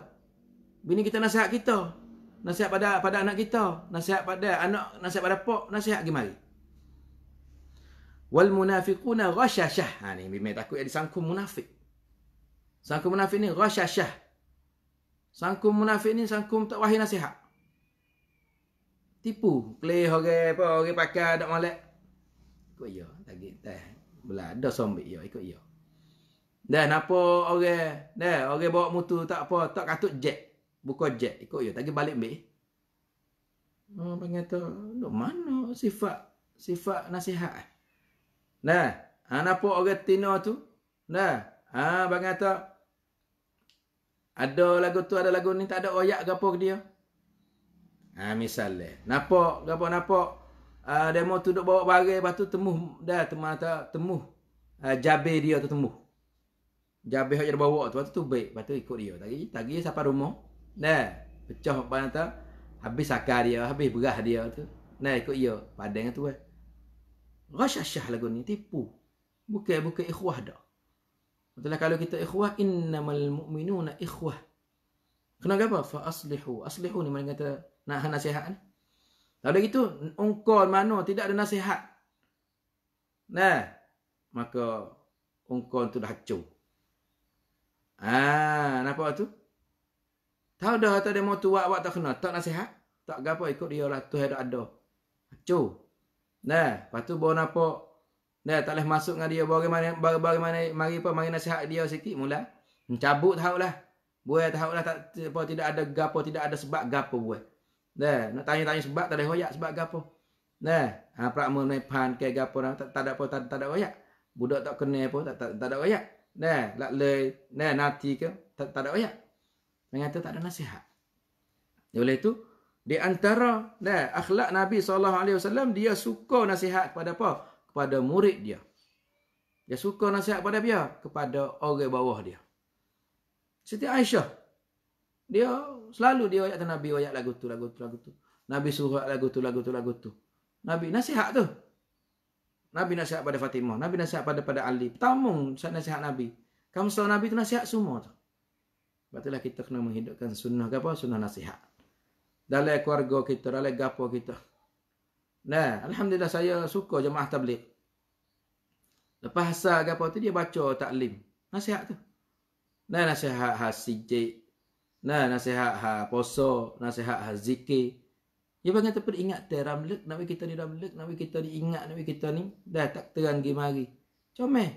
Bini kita nasihat kita. Nasihat pada pada anak kita. Nasihat pada anak, nasihat pada pok. Nasihat pergi mari. Wal munafiquna ghashashah. Ha ni memang takut yang disangkum munafik. Sangkum munafik ni ghashashah. Sangkum munafik ni sangkum tak wahai nasihat tipu play orang apa orang pakai dak molek ikut ya lagi teh belah ada sombik ya ikut ya dan apa orang dah orang bawa mutu tak apa tak katut jet buka jet ikut ya tadi balik be oh panggil tu dok mana sifat sifat nasihat nah eh? ha napa orang tina tu nah ha bang kata ada lagu tu ada lagu ni tak ada oyak ke dia Ha, misalnya. Nampak, gapo nampak. Uh, dia ha, mau duduk bawa barang, lepas tu temuh dah, temuh, temuh. Uh, ha, jabe dia tu temuh. Jabe hak dia bawa tu, lepas tu, tu baik, lepas tu ikut dia. Tagi, tagi siapa rumah. Dah, pecah barang tu. Habis akar dia, habis berah dia tu. Nah ikut dia, padang tu eh. rasyah lagu ni, tipu. Bukan, bukan ikhwah dah. Betulah kalau kita ikhwah, innamal mu'minuna ikhwah. Kenapa? Fa aslihu. Aslihu ni mana kata, nak nasihat. Kalau gitu, ungkol mana tidak ada nasihat. Nah, maka ungkol tu dah hacau. Ha, ah, nampak tu? Tahu dah tak ada mau tua awak tak kena, tak nasihat, tak gapo ikut dia lah tu ada ada. Hacau. Nah, patu bawa napa? Nah, tak leh masuk dengan dia bagaimana bagaimana mari apa mari nasihat dia sikit mula. Mencabut tahu tahulah. Buat lah tak apa tidak ada gapo, tidak ada sebab gapo buat. Nah, nak tanya-tanya sebab tak ada royak sebab gapo. Nah, ha prak mun nai pan ke gapo dah tak, tak ada apa tak, ada royak. Budak tak kena apa tak tak, ada royak. Nah, lak le, nah nanti ke tak, tak ada royak. Mengata tak ada nasihat. Ya, oleh itu di antara nah akhlak Nabi sallallahu alaihi wasallam dia suka nasihat kepada apa? Kepada murid dia. Dia suka nasihat kepada dia kepada orang bawah dia. Siti Aisyah dia selalu dia ayat Nabi ayat lagu tu lagu tu lagu tu. Nabi suruh lagu tu lagu tu lagu tu. Nabi nasihat tu. Nabi nasihat pada Fatimah, Nabi nasihat pada pada Ali. Pertama saya nasihat Nabi. Kamu selalu Nabi tu nasihat semua tu. Sebab kita kena menghidupkan sunnah apa? Sunnah nasihat. Dalam keluarga kita, dalam gapo kita. Nah, Alhamdulillah saya suka jemaah tabligh. Lepas asal gapo tu dia baca taklim. Nasihat tu. Nah, nasihat hasijik, Nah, nasihat ha poso, nasihat ha zikir. Dia bagi kita pun ingat teram lek, nabi kita ni lek, nabi kita ni ingat nabi kita ni dah tak terang gi mari. Comel.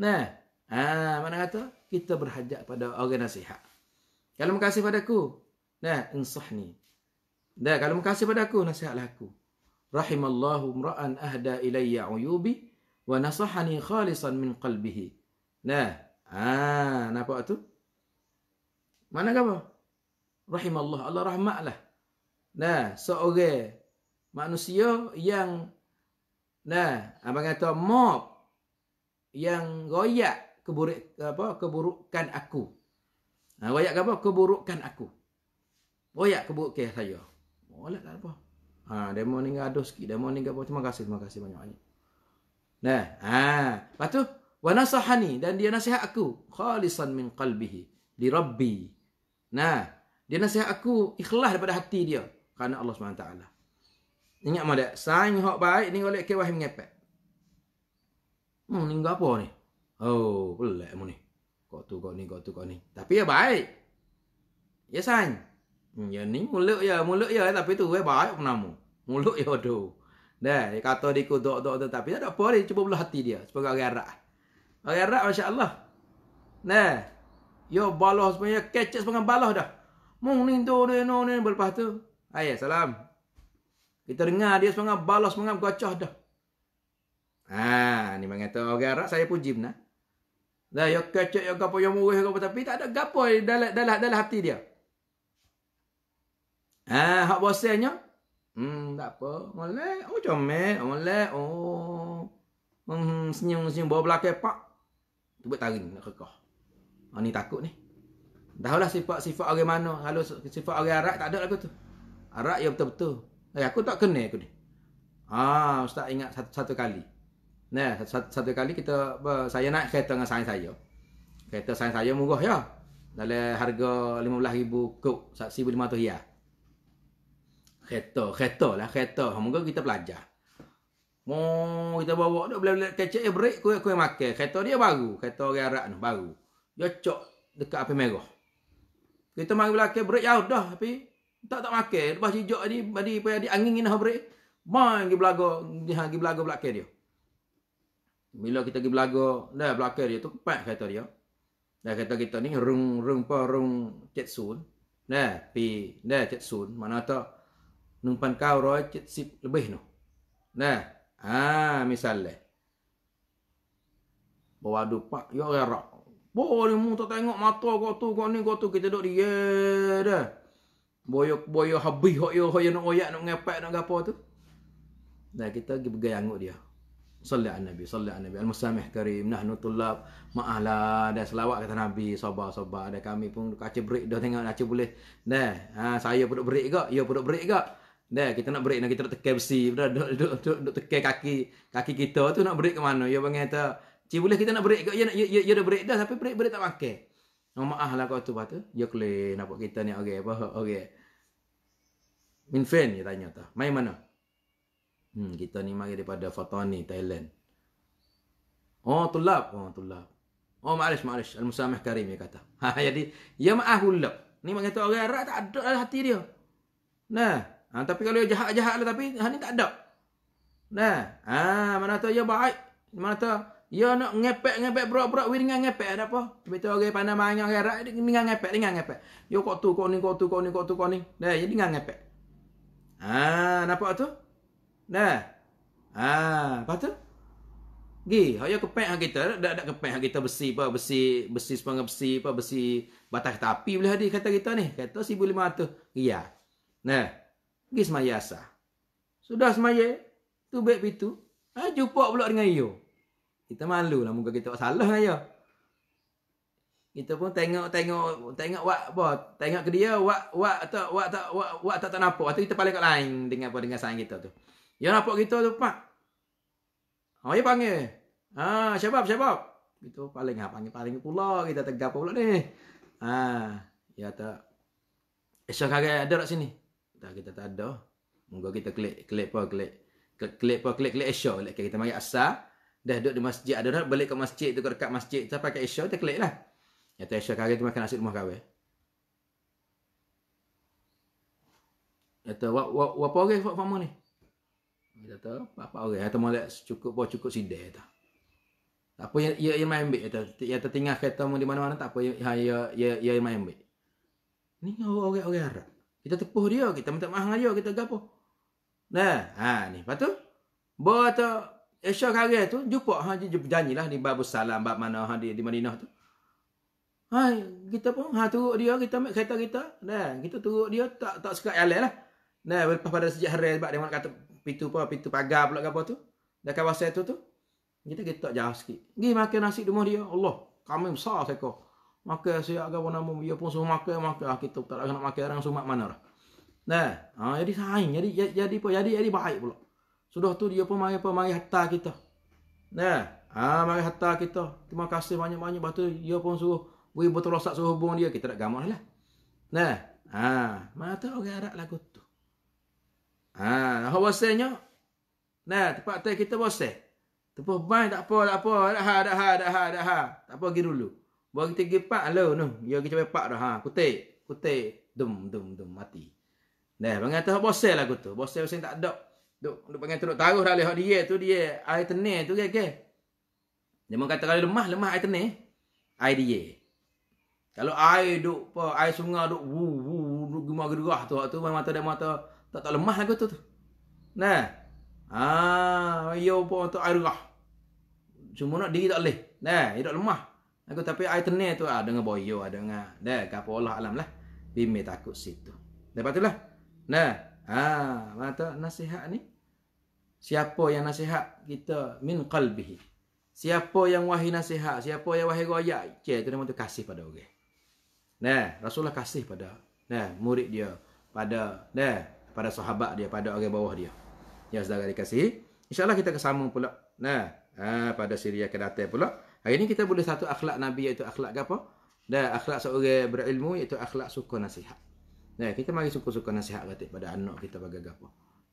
Nah. Ha, mana kata kita berhajat pada orang nasihat. Kalau mengasihi padaku, nah, insahni. Dah, kalau mengasihi padaku, nasihatlah aku. Rahimallahu mra'an ahda ilayya uyubi wa nasahani khalisan min qalbihi. Nah, ah, nampak tu? Mana apa? Rahim Allah. Allah rahmatlah. Nah, seorang so, okay. manusia yang nah, apa kata mob yang royak keburuk apa keburukan aku. Nah, ha, royak apa? Keburukan aku. Royak keburukan saya. Molek apa? Ha, demo ni ngaduh sikit. Demo ni apa? Terima kasih, terima kasih banyak-banyak. Nah, ha, lepas tu wa nasahani dan dia nasihat aku khalisan min qalbihi li rabbi Nah, dia nasihat aku ikhlas daripada hati dia kerana Allah Subhanahu taala. Ingat mak dak? hok baik ni oleh ke wahim ngepek. Hmm, ni apa ni? Oh, pelak mu ni. Kau tu kau ni, kau tu kau ni. Tapi ya baik. Ya sang. Hmm, ya ni muluk ya, muluk ya tapi tu eh, ya baik penamu. Muluk ya do. Dah, dia kata dia kodok-dok tu tapi tak ada apa dia cuba belah hati dia sebagai orang Arab. masya-Allah. Nah, Yo baloh sebenarnya kecek sebenarnya baloh dah. Mung ni tu ni no ni berlepas tu. Ayah salam. Kita dengar dia sebenarnya baloh sebenarnya gocoh dah. Ha ni mengata orang Arab saya puji benar. Lah yo kecek yo gapo yo murih gapo tapi tak ada gapo dalam dalam dalam hati dia. Ha hak bosannya? Hmm tak apa. Molek oh comel molek oh. Hmm senyum senyum bawa belakang pak. Tu buat tarik nak kekah. Oh ni takut ni. Dahulah sifat-sifat orang mana. Kalau sifat orang Arab tak ada lah aku tu. Arab ya betul-betul. Eh aku tak kena aku ni. Ah ustaz ingat satu, satu kali. Nah, satu, satu kali kita saya naik kereta dengan sain saya. Kereta sain saya murah ya. Dalam harga 15000 kok 1500 ya. Kereta, kereta lah kereta. Moga kita belajar. Mau oh, kita bawa dia boleh bila kecek eh, ya, break kuih-kuih makan. Kereta dia baru, kereta orang Arab tu baru. Gocok dekat api merah. Kita mari belakang break jauh dah api. Tak tak makan. Lepas hijau ni bagi payah di angin ni nak break. Main pergi belaga, dia ha, pergi belaga belakang dia. Bila kita pergi belaga, dah belakang dia tu kepat kata dia. Dah kata kita ni rung rung pa rung chat sun. Nah, pi nah chat sun mana tu? 1970 lebih noh. Nah, ah ha, misalnya. Bawa dupak, yo rerak. Boleh mu tak tengok mata kau tu kau ni kau tu kita dok dia dah. Boyok boyo habis hok yo hok nak oyak nak ngepak nak gapo tu. Dah kita pergi bergayang dia. Sallallahu alaihi nabi sallallahu alaihi nabi al musamih karim nahnu tulab ma'ala dan selawat kata nabi sabar-sabar dan kami pun kaca break dah tengok kaca boleh dah ha saya pun duk break gak yo pun duk break gak dah kita nak break nak kita nak tekan besi dah duk duk, duk, duk tekan kaki kaki kita tu nak break ke mana yo bang kata Cik boleh kita nak break ke? Ya, ya, ya, dia ya dah break dah tapi break break tak pakai. Oh, maaf lah kau tu patu. Ya klik nampak kita ni okey apa? [LAUGHS] Okey. Min dia tanya tu. Mai mana? Hmm, kita ni mari daripada Fatani, Thailand. Oh, tulap, Oh, tulap, Oh, maalish, maalish. Al-Musamih Karim dia kata. [LAUGHS] Ha, jadi, ya maaf pula. Ni mak kata orang Arab tak ada dalam hati dia. Nah, ha, tapi kalau dia jahat-jahat lah, tapi ha, ni tak ada. Nah, ha, mana tahu dia ya, baik. Mana tahu Ya nak ngepek ngepek berak berak wi dengan ngepek ada apa? Tapi tu orang pandai main orang gerak dengan ngepek dengan ngepek. Yo kok tu kok ni kok tu kok ni kok tu kok ni. Dah jadi dengan ngepek. Ha nampak tu? Dah. Ha ah, apa tu? Gi, hoyo kepek hak kita, dak dak kepek hak kita besi apa, besi besi sepanggah besi apa, besi batas tapi boleh hadir kata kita ni, kata 1500 riyal. Ya. Nah. Gi semaya sah. Sudah semaya, tu baik pitu. Ha ah, jumpa pula dengan yo. Kita malu lah muka kita salah lah ya. Kita pun tengok tengok tengok wak apa tengok ke dia wak wak tak wak tak wak wak tak tak nampak. Atau kita paling kat lain dengan apa dengan sayang kita tu. Ya nampak kita tu pak. Oh ya panggil. Ha ah, sebab sebab Itu paling apa ha, panggil paling pula kita tegap pula ni. Ha ah, ya tak. Esok kagak ada kat sini. Tak kita tak ada. muka kita klik klik apa klik. Klik apa klik klik esok kita mari asal. Dah duduk di masjid. Ada orang balik ke masjid tu, dekat masjid tu, pakai isyak, dia klik lah. Ya, tu isyak kari tu makan nasi rumah kahwin. Dia kata, berapa orang buat farmer ni? Ya kata, apa orang. Ya kata, malak cukup, bawa cukup sidai. Dia tak apa, ia ya, yang ya main ambil. Dia kata, yang tertinggal kereta di mana-mana, tak apa, ia ya, yang main ambil. Ni orang-orang Arab. Kita tepuh dia, kita minta mahal dia, kita gapo. Nah, ha, ni. Lepas tu, bawa tu, Esok Karel tu jumpa ha dia berjanji lah di Babu Salam bab mana ha di, di Madinah tu. Hai, kita pun ha turut dia kita ambil kereta kita. Nah, kita turut dia tak tak sekat jalan lah. Nah, lepas pada sejak hari sebab dia nak kata pintu apa pintu pagar pula apa tu. Dah kawasan tu tu. Kita kita tak jauh sikit. Gi makan nasi rumah dia. Allah, kami besar seko. Makan saya agak warna mu dia pun suruh makan makan ha, kita tak nak makan orang sumak mana lah. Nah, ha jadi sain jadi jadi apa jadi jadi baik pula. Sudah tu dia pun mari apa mari hantar kita. Nah, ah mari harta kita. Terima kasih banyak-banyak. Batu dia pun suruh bagi botol rosak suruh hubung dia kita tak gamak lah. Nah, ah ha, mata orang Arab lagu tu. Ah, ha, apa bosnya? Nah, tempat tu kita bos. Tepuh ban tak apa, tak apa. Dah ha, dah ha, dah ha, dah ha. Tak apa pergi dulu. Bawa kita pergi pak lo lah, noh. Dia pergi pak dah ha. Kutik, kutik. Dum dum dum mati. Nah, bang kata bosel aku tu. Bosel sing tak ada. Duk, duk panggil teruk taruh dah lehok dia tu dia air tenis tu ke ke. Dia kata kalau lemah lemah air tenis air dia. Kalau air duk apa air sungai duk wu wu duk gemar gerah tu waktu memang tak ada mata tak tak lemah aku tu tu. Nah. Ah, yo ya apa tu air gerah. Cuma nak diri tak boleh. Nah, dia tak lemah. Aku tapi air tenis tu ada ah, dengan boyo ada ah, dengan dah kapo Allah alam lah. Bimbing takut situ. Lepas tu lah. Nah. Ah, mata nasihat ni siapa yang nasihat kita min qalbihi. Siapa yang wahai nasihat, siapa yang wahai royak, cie tu nama tu kasih pada orang. Okay. Nah, Rasulullah kasih pada nah murid dia, pada nah pada sahabat dia, pada orang bawah dia. Ya saudara dikasihi. Insya-Allah kita kesama pula. Nah, ah, pada Syria ke datang pula. Hari ini kita boleh satu akhlak Nabi iaitu akhlak apa? Dan akhlak seorang berilmu iaitu akhlak suka nasihat. Nah, kita mari suka-suka nasihat kata pada anak kita bagi apa.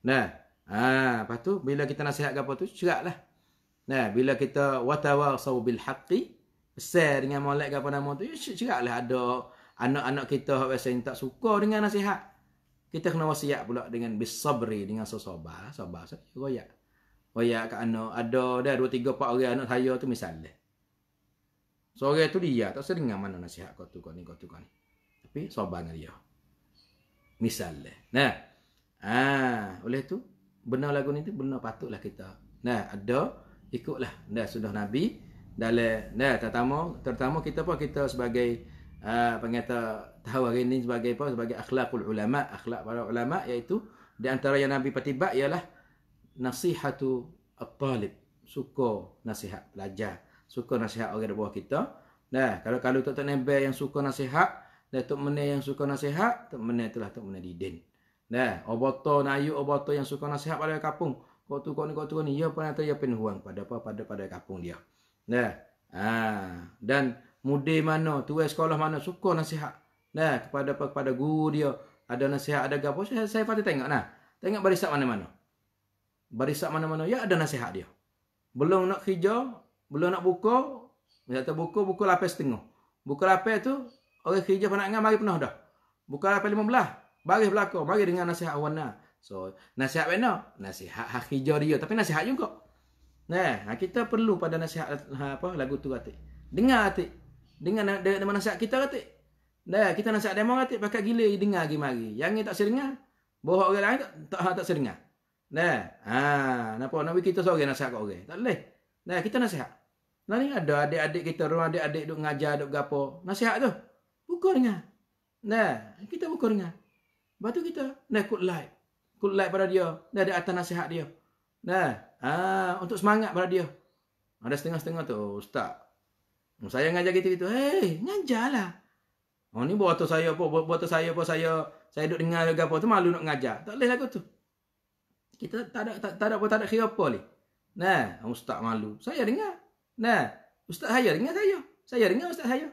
Nah, Ha, lepas tu bila kita nasihat apa tu ceraklah. Nah, bila kita watawasau bil haqqi, besar dengan molek apa nama tu, ya, ceraklah ada anak-anak kita hak biasa yang tak suka dengan nasihat. Kita kena wasiat pula dengan bisabri dengan sabar, sabar saja royak. Royak ke anak, ada dah 2 3 4 orang anak saya tu misalnya. Sore tu dia tak usah dengar mana nasihat kau tu kau ni kau tu kau ni. Tapi sabar dengan dia. Misalnya. Nah. Ah, oleh tu benar lagu ni tu benar patutlah kita nah ada ikutlah dah sudah nabi dalam nah terutama terutama kita apa kita sebagai uh, ah, pengata tahu hari ini sebagai apa sebagai akhlakul ulama akhlak para ulama iaitu di antara yang nabi patibak ialah nasihatu at-talib suka nasihat pelajar suka nasihat orang bawah kita nah kalau kalau tok tok nebel yang suka nasihat dan tok mene yang suka nasihat tok mene itulah tok mene didin Nah, oboto nayu oboto yang suka nasihat pada kapung. Kau tu kau ni kau tu ni. Ya pernah ada ya penhuang pada apa pada pada kapung dia. Nah, ah ha, dan muda mana tu sekolah mana suka nasihat. Nah kepada apa kepada guru dia ada nasihat ada gapo saya saya pati tengok nah. Tengok barisak mana-mana. Barisak mana-mana ya ada nasihat dia. Belum nak kerja, belum nak buku, Misalnya buku, buku lapis tengah. Buku lapis tu, orang pernah penangan mari pernah dah. Buku lapis lima belah, Baris belakang, mari dengan nasihat awana. So, nasihat mana? Nasihat dia, tapi nasihat juga. Nah, ha, kita perlu pada nasihat ha, apa lagu tu Ratik. Dengar Ratik. Dengar dengan de, de, nasihat kita Ratik. Nah, kita nasihat demo Ratik pakai gila dengar lagi mari. Yang ni tak sedengar. Ha? Bohong orang lain tak tak, tak, tak sedengar. Nah, ha, napa nak kita seorang nasihat kat orang. Tak leh. Nah, kita nasihat. Nah, ni ada adik-adik kita, rumah adik-adik duk ngajar, duk gapo. Nasihat tu. Bukan dengar. Nah, kita bukan dengar. Lepas tu kita nak ikut like. Ikut like pada dia. Dah ada atas nasihat dia. Dah. Ha, untuk semangat pada dia. Ada setengah-setengah tu. Oh, ustaz. Oh, saya ngajar kita gitu. Hei, eh, ngajar lah. Oh, ni buat saya apa? Buat saya apa? Saya saya duduk dengar apa tu malu nak ngajar. Tak boleh lagu tu. Kita tak ada tak, tak ada apa tak ada kira apa ni. Nah, oh, ustaz malu. Saya dengar. Nah, ustaz saya dengar saya. Saya dengar ustaz saya.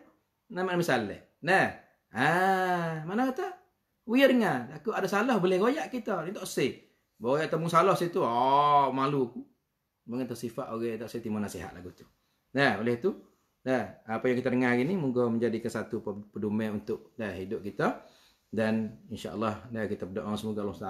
Nama misalnya. Nah. Ha, mana kata? We ringan. Aku ada salah boleh royak kita. Dia tak say. Bawa yang temu salah situ. oh malu aku. Mengata sifat orang yang tak say timu nasihat lagu tu. Nah, oleh itu. Nah, apa yang kita dengar hari ni. Moga menjadi satu pedoman untuk nah, hidup kita. Dan insyaAllah nah, kita berdoa semoga Allah SWT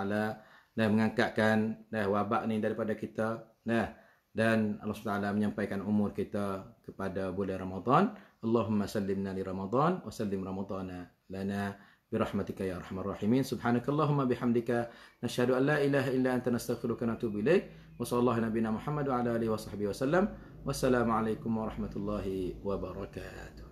nah, mengangkatkan nah, wabak ni daripada kita. Nah, dan Allah SWT menyampaikan umur kita kepada bulan Ramadan. Allahumma salimna li Ramadan. Wasallim Ramadana lana. برحمتك يا أرحم الراحمين سبحانك اللهم بحمدك نشهد أن لا إله إلا أنت نستغفرك ونتوب إليك وصلى الله نبينا محمد وعلى آله وصحبه وسلم والسلام عليكم ورحمة الله وبركاته